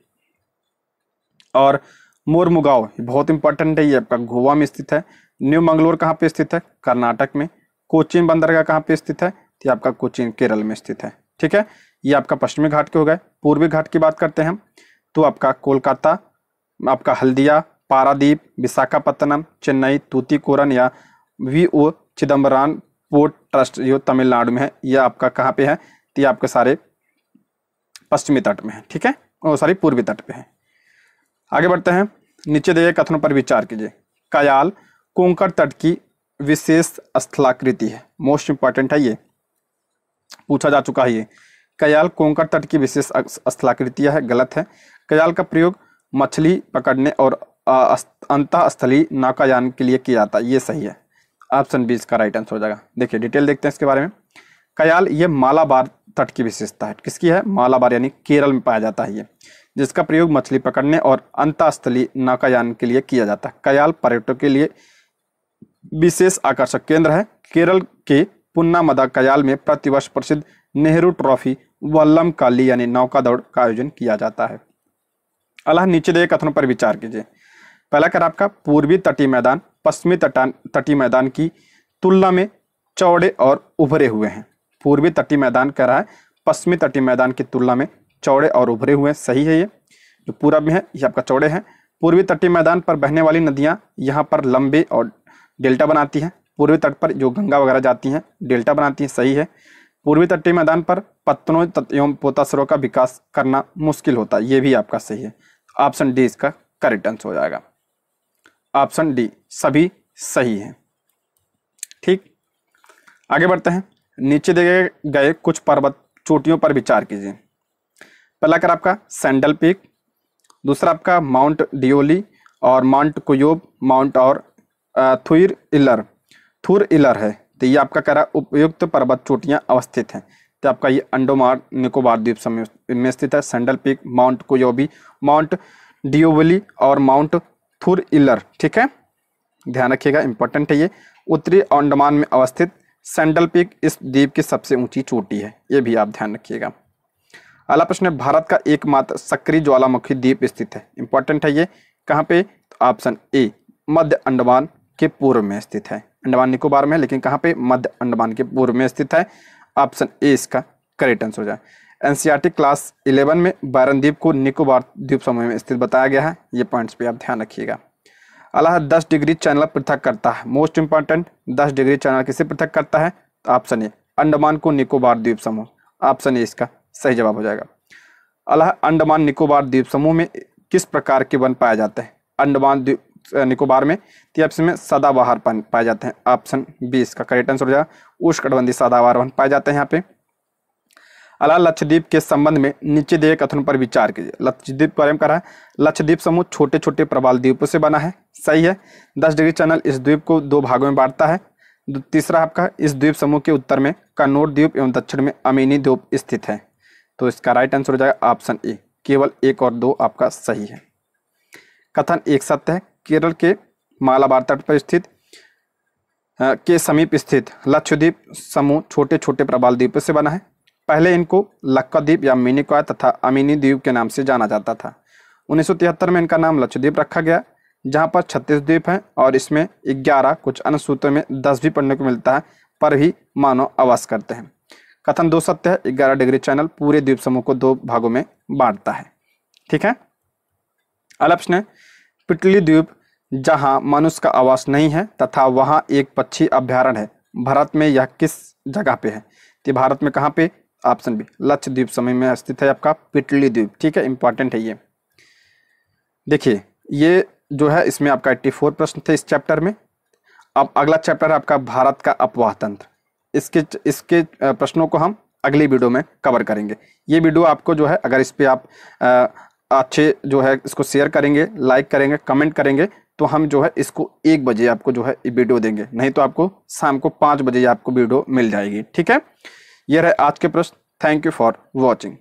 और मोरमुगाव बहुत इंपॉर्टेंट है ये आपका गोवा में स्थित है न्यू मंगलोर कहाँ पे स्थित है कर्नाटक में कोचीन बंदरगाह कहाँ पे स्थित है तो आपका कोचीन केरल में स्थित है ठीक है ये आपका पश्चिमी घाट के हो गए पूर्वी घाट की बात करते हैं हम तो आपका कोलकाता आपका हल्दिया पारादीप विशाखापत्तनम चेन्नई तूतीकोरन या V O Chidambaran port trust जो तमिलनाडु में है यह आपका कहाँ पे है तो ये आपके सारे पश्चिमी तट में है ठीक है और सारी पूर्वी तट पे है आगे बढ़ते हैं नीचे दिए कथनों पर विचार कीजिए कयाल कोंकण तट की विशेष स्थलाकृति है मोस्ट इंपॉर्टेंट है ये पूछा जा चुका है ये कयाल कोंकण तट की विशेष स्थलाकृति है गलत है कयाल का प्रयोग मछली पकड़ने और अंतःस्थली नौकायान के लिए किया जाता है ये सही है ऑप्शन बी इसका राइट आंसर हो जाएगा देखिए डिटेल देखते हैं इसके बारे में कयाल ये मालाबार तट की विशेषता है किसकी है मालाबार यानी केरल में पाया जाता है ये जिसका प्रयोग मछली पकड़ने और अंतास्थली नाकायान के लिए किया जाता है कयाल पर्यटकों के लिए विशेष आकर्षक केंद्र है केरल के पुन्नामदा कयाल में प्रतिवर्ष प्रसिद्ध नेहरू ट्रॉफी वल्लम काली यानी नौका दौड़ का आयोजन किया जाता है अल्लाह नीचे दिए कथनों पर विचार कीजिए पहला कर आपका पूर्वी तटीय मैदान पश्चिमी तटीय मैदान की तुलना में चौड़े और उभरे हुए हैं पूर्वी तटीय मैदान कह रहा है पश्चिमी तटीय मैदान की तुलना में चौड़े और उभरे हुए हैं सही है ये जो पूरब में है ये आपका चौड़े हैं पूर्वी तटीय मैदान पर बहने वाली नदियाँ यहाँ पर लंबे और डेल्टा बनाती हैं पूर्वी तट पर जो गंगा वगैरह जाती हैं डेल्टा बनाती हैं सही है पूर्वी तटीय मैदान पर पत्तनों एवं पोतासरों का विकास करना मुश्किल होता है ये भी आपका सही है ऑप्शन डी इसका करेक्ट आंसर हो जाएगा ऑप्शन डी सभी सही हैं ठीक आगे बढ़ते हैं नीचे दिए गए कुछ पर्वत चोटियों पर विचार कीजिए पहला कर आपका सैंडल पीक दूसरा आपका माउंट डियोली और माउंट कुयोब माउंट और थुर इलर थुर इलर है तो ये आपका करा उपयुक्त पर्वत चोटियां अवस्थित हैं तो आपका ये अंडोमान निकोबार द्वीप समय में स्थित है Saddle Peak Mount Koyob Mount Diavolo और माउंट फोर इलर ठीक है ध्यान रखिएगा इंपॉर्टेंट है ये उत्तरी अंडमान में अवस्थित सेंडल पीक इस द्वीप की सबसे ऊंची चोटी है ये भी आप ध्यान रखिएगा अगला प्रश्न है भारत का एकमात्र सक्रिय ज्वालामुखी द्वीप स्थित है इंपॉर्टेंट है ये कहाँ पे ऑप्शन ए मध्य अंडमान के पूर्व में स्थित है अंडमान निकोबार में लेकिन कहाँ पे मध्य अंडमान के पूर्व में स्थित है ऑप्शन ए इसका करेक्ट आंसर हो जाए एन क्लास इलेवन में बारन द्वीप को निकोबार द्वीप समूह में स्थित बताया गया है ये पॉइंट्स पर आप ध्यान रखिएगा अलाह दस डिग्री चैनल पृथक करता है मोस्ट इंपॉर्टेंट दस डिग्री चैनल किसे पृथक करता है ऑप्शन ए अंडमान को निकोबार द्वीप समूह ऑप्शन ए इसका सही जवाब हो जाएगा अलाह अंडमान निकोबार द्वीप समूह में किस प्रकार के वन पाए जाते हैं अंडमान द्वीप निकोबार में तीप्स में सदाबहार पाए जाते हैं ऑप्शन बी इसका करेक्ट आंसर हो जाएगा उष्णकटबंधी सदाबहार वन पाए जाते हैं यहाँ पे अला लक्षद्वीप के संबंध में नीचे दिए कथन पर विचार कीजिए लक्षद्वीप बारे में कह रहा है लक्षद्वीप समूह छोटे छोटे प्रवाल द्वीपों से बना है सही है दस डिग्री चैनल इस द्वीप को दो भागों में बांटता है तीसरा आपका इस द्वीप समूह के उत्तर में कन्नौर द्वीप एवं दक्षिण में अमीनी द्वीप स्थित है तो इसका राइट आंसर हो जाएगा ऑप्शन ए केवल एक और दो आपका सही है कथन एक सत्य है केरल के मालाबार तट पर स्थित के समीप स्थित लक्षद्वीप समूह छोटे छोटे प्रबाल द्वीपों से बना है पहले इनको लक्का द्वीप या मिनिकॉय तथा अमीनी द्वीप के नाम से जाना जाता था 1973 में इनका नाम लक्षद्वीप रखा गया जहाँ पर छत्तीस द्वीप हैं और इसमें ग्यारह कुछ अन्य सूत्रों में दस भी पढ़ने को मिलता है पर भी मानव आवास करते हैं कथन दो सत्य है ग्यारह डिग्री चैनल पूरे द्वीप समूह को दो भागों में बांटता है ठीक है अलप्स ने पिटली द्वीप जहाँ मनुष्य का आवास नहीं है तथा वहाँ एक पक्षी अभ्यारण है भारत में यह किस जगह पे है तो भारत में कहाँ पे ऑप्शन बी लक्षद्वीप समय में स्थित है आपका पिटली द्वीप ठीक है इंपॉर्टेंट है ये देखिए ये जो है इसमें आपका एट्टी फोर प्रश्न थे इस चैप्टर में अब अगला चैप्टर है आपका भारत का अपवाह तंत्र इसके इसके प्रश्नों को हम अगली वीडियो में कवर करेंगे ये वीडियो आपको जो है अगर इस पर आप अच्छे जो है इसको शेयर करेंगे लाइक करेंगे कमेंट करेंगे तो हम जो है इसको एक बजे आपको जो है वीडियो देंगे नहीं तो आपको शाम को पाँच बजे आपको वीडियो मिल जाएगी ठीक है ये रहे आज के प्रश्न थैंक यू फॉर वॉचिंग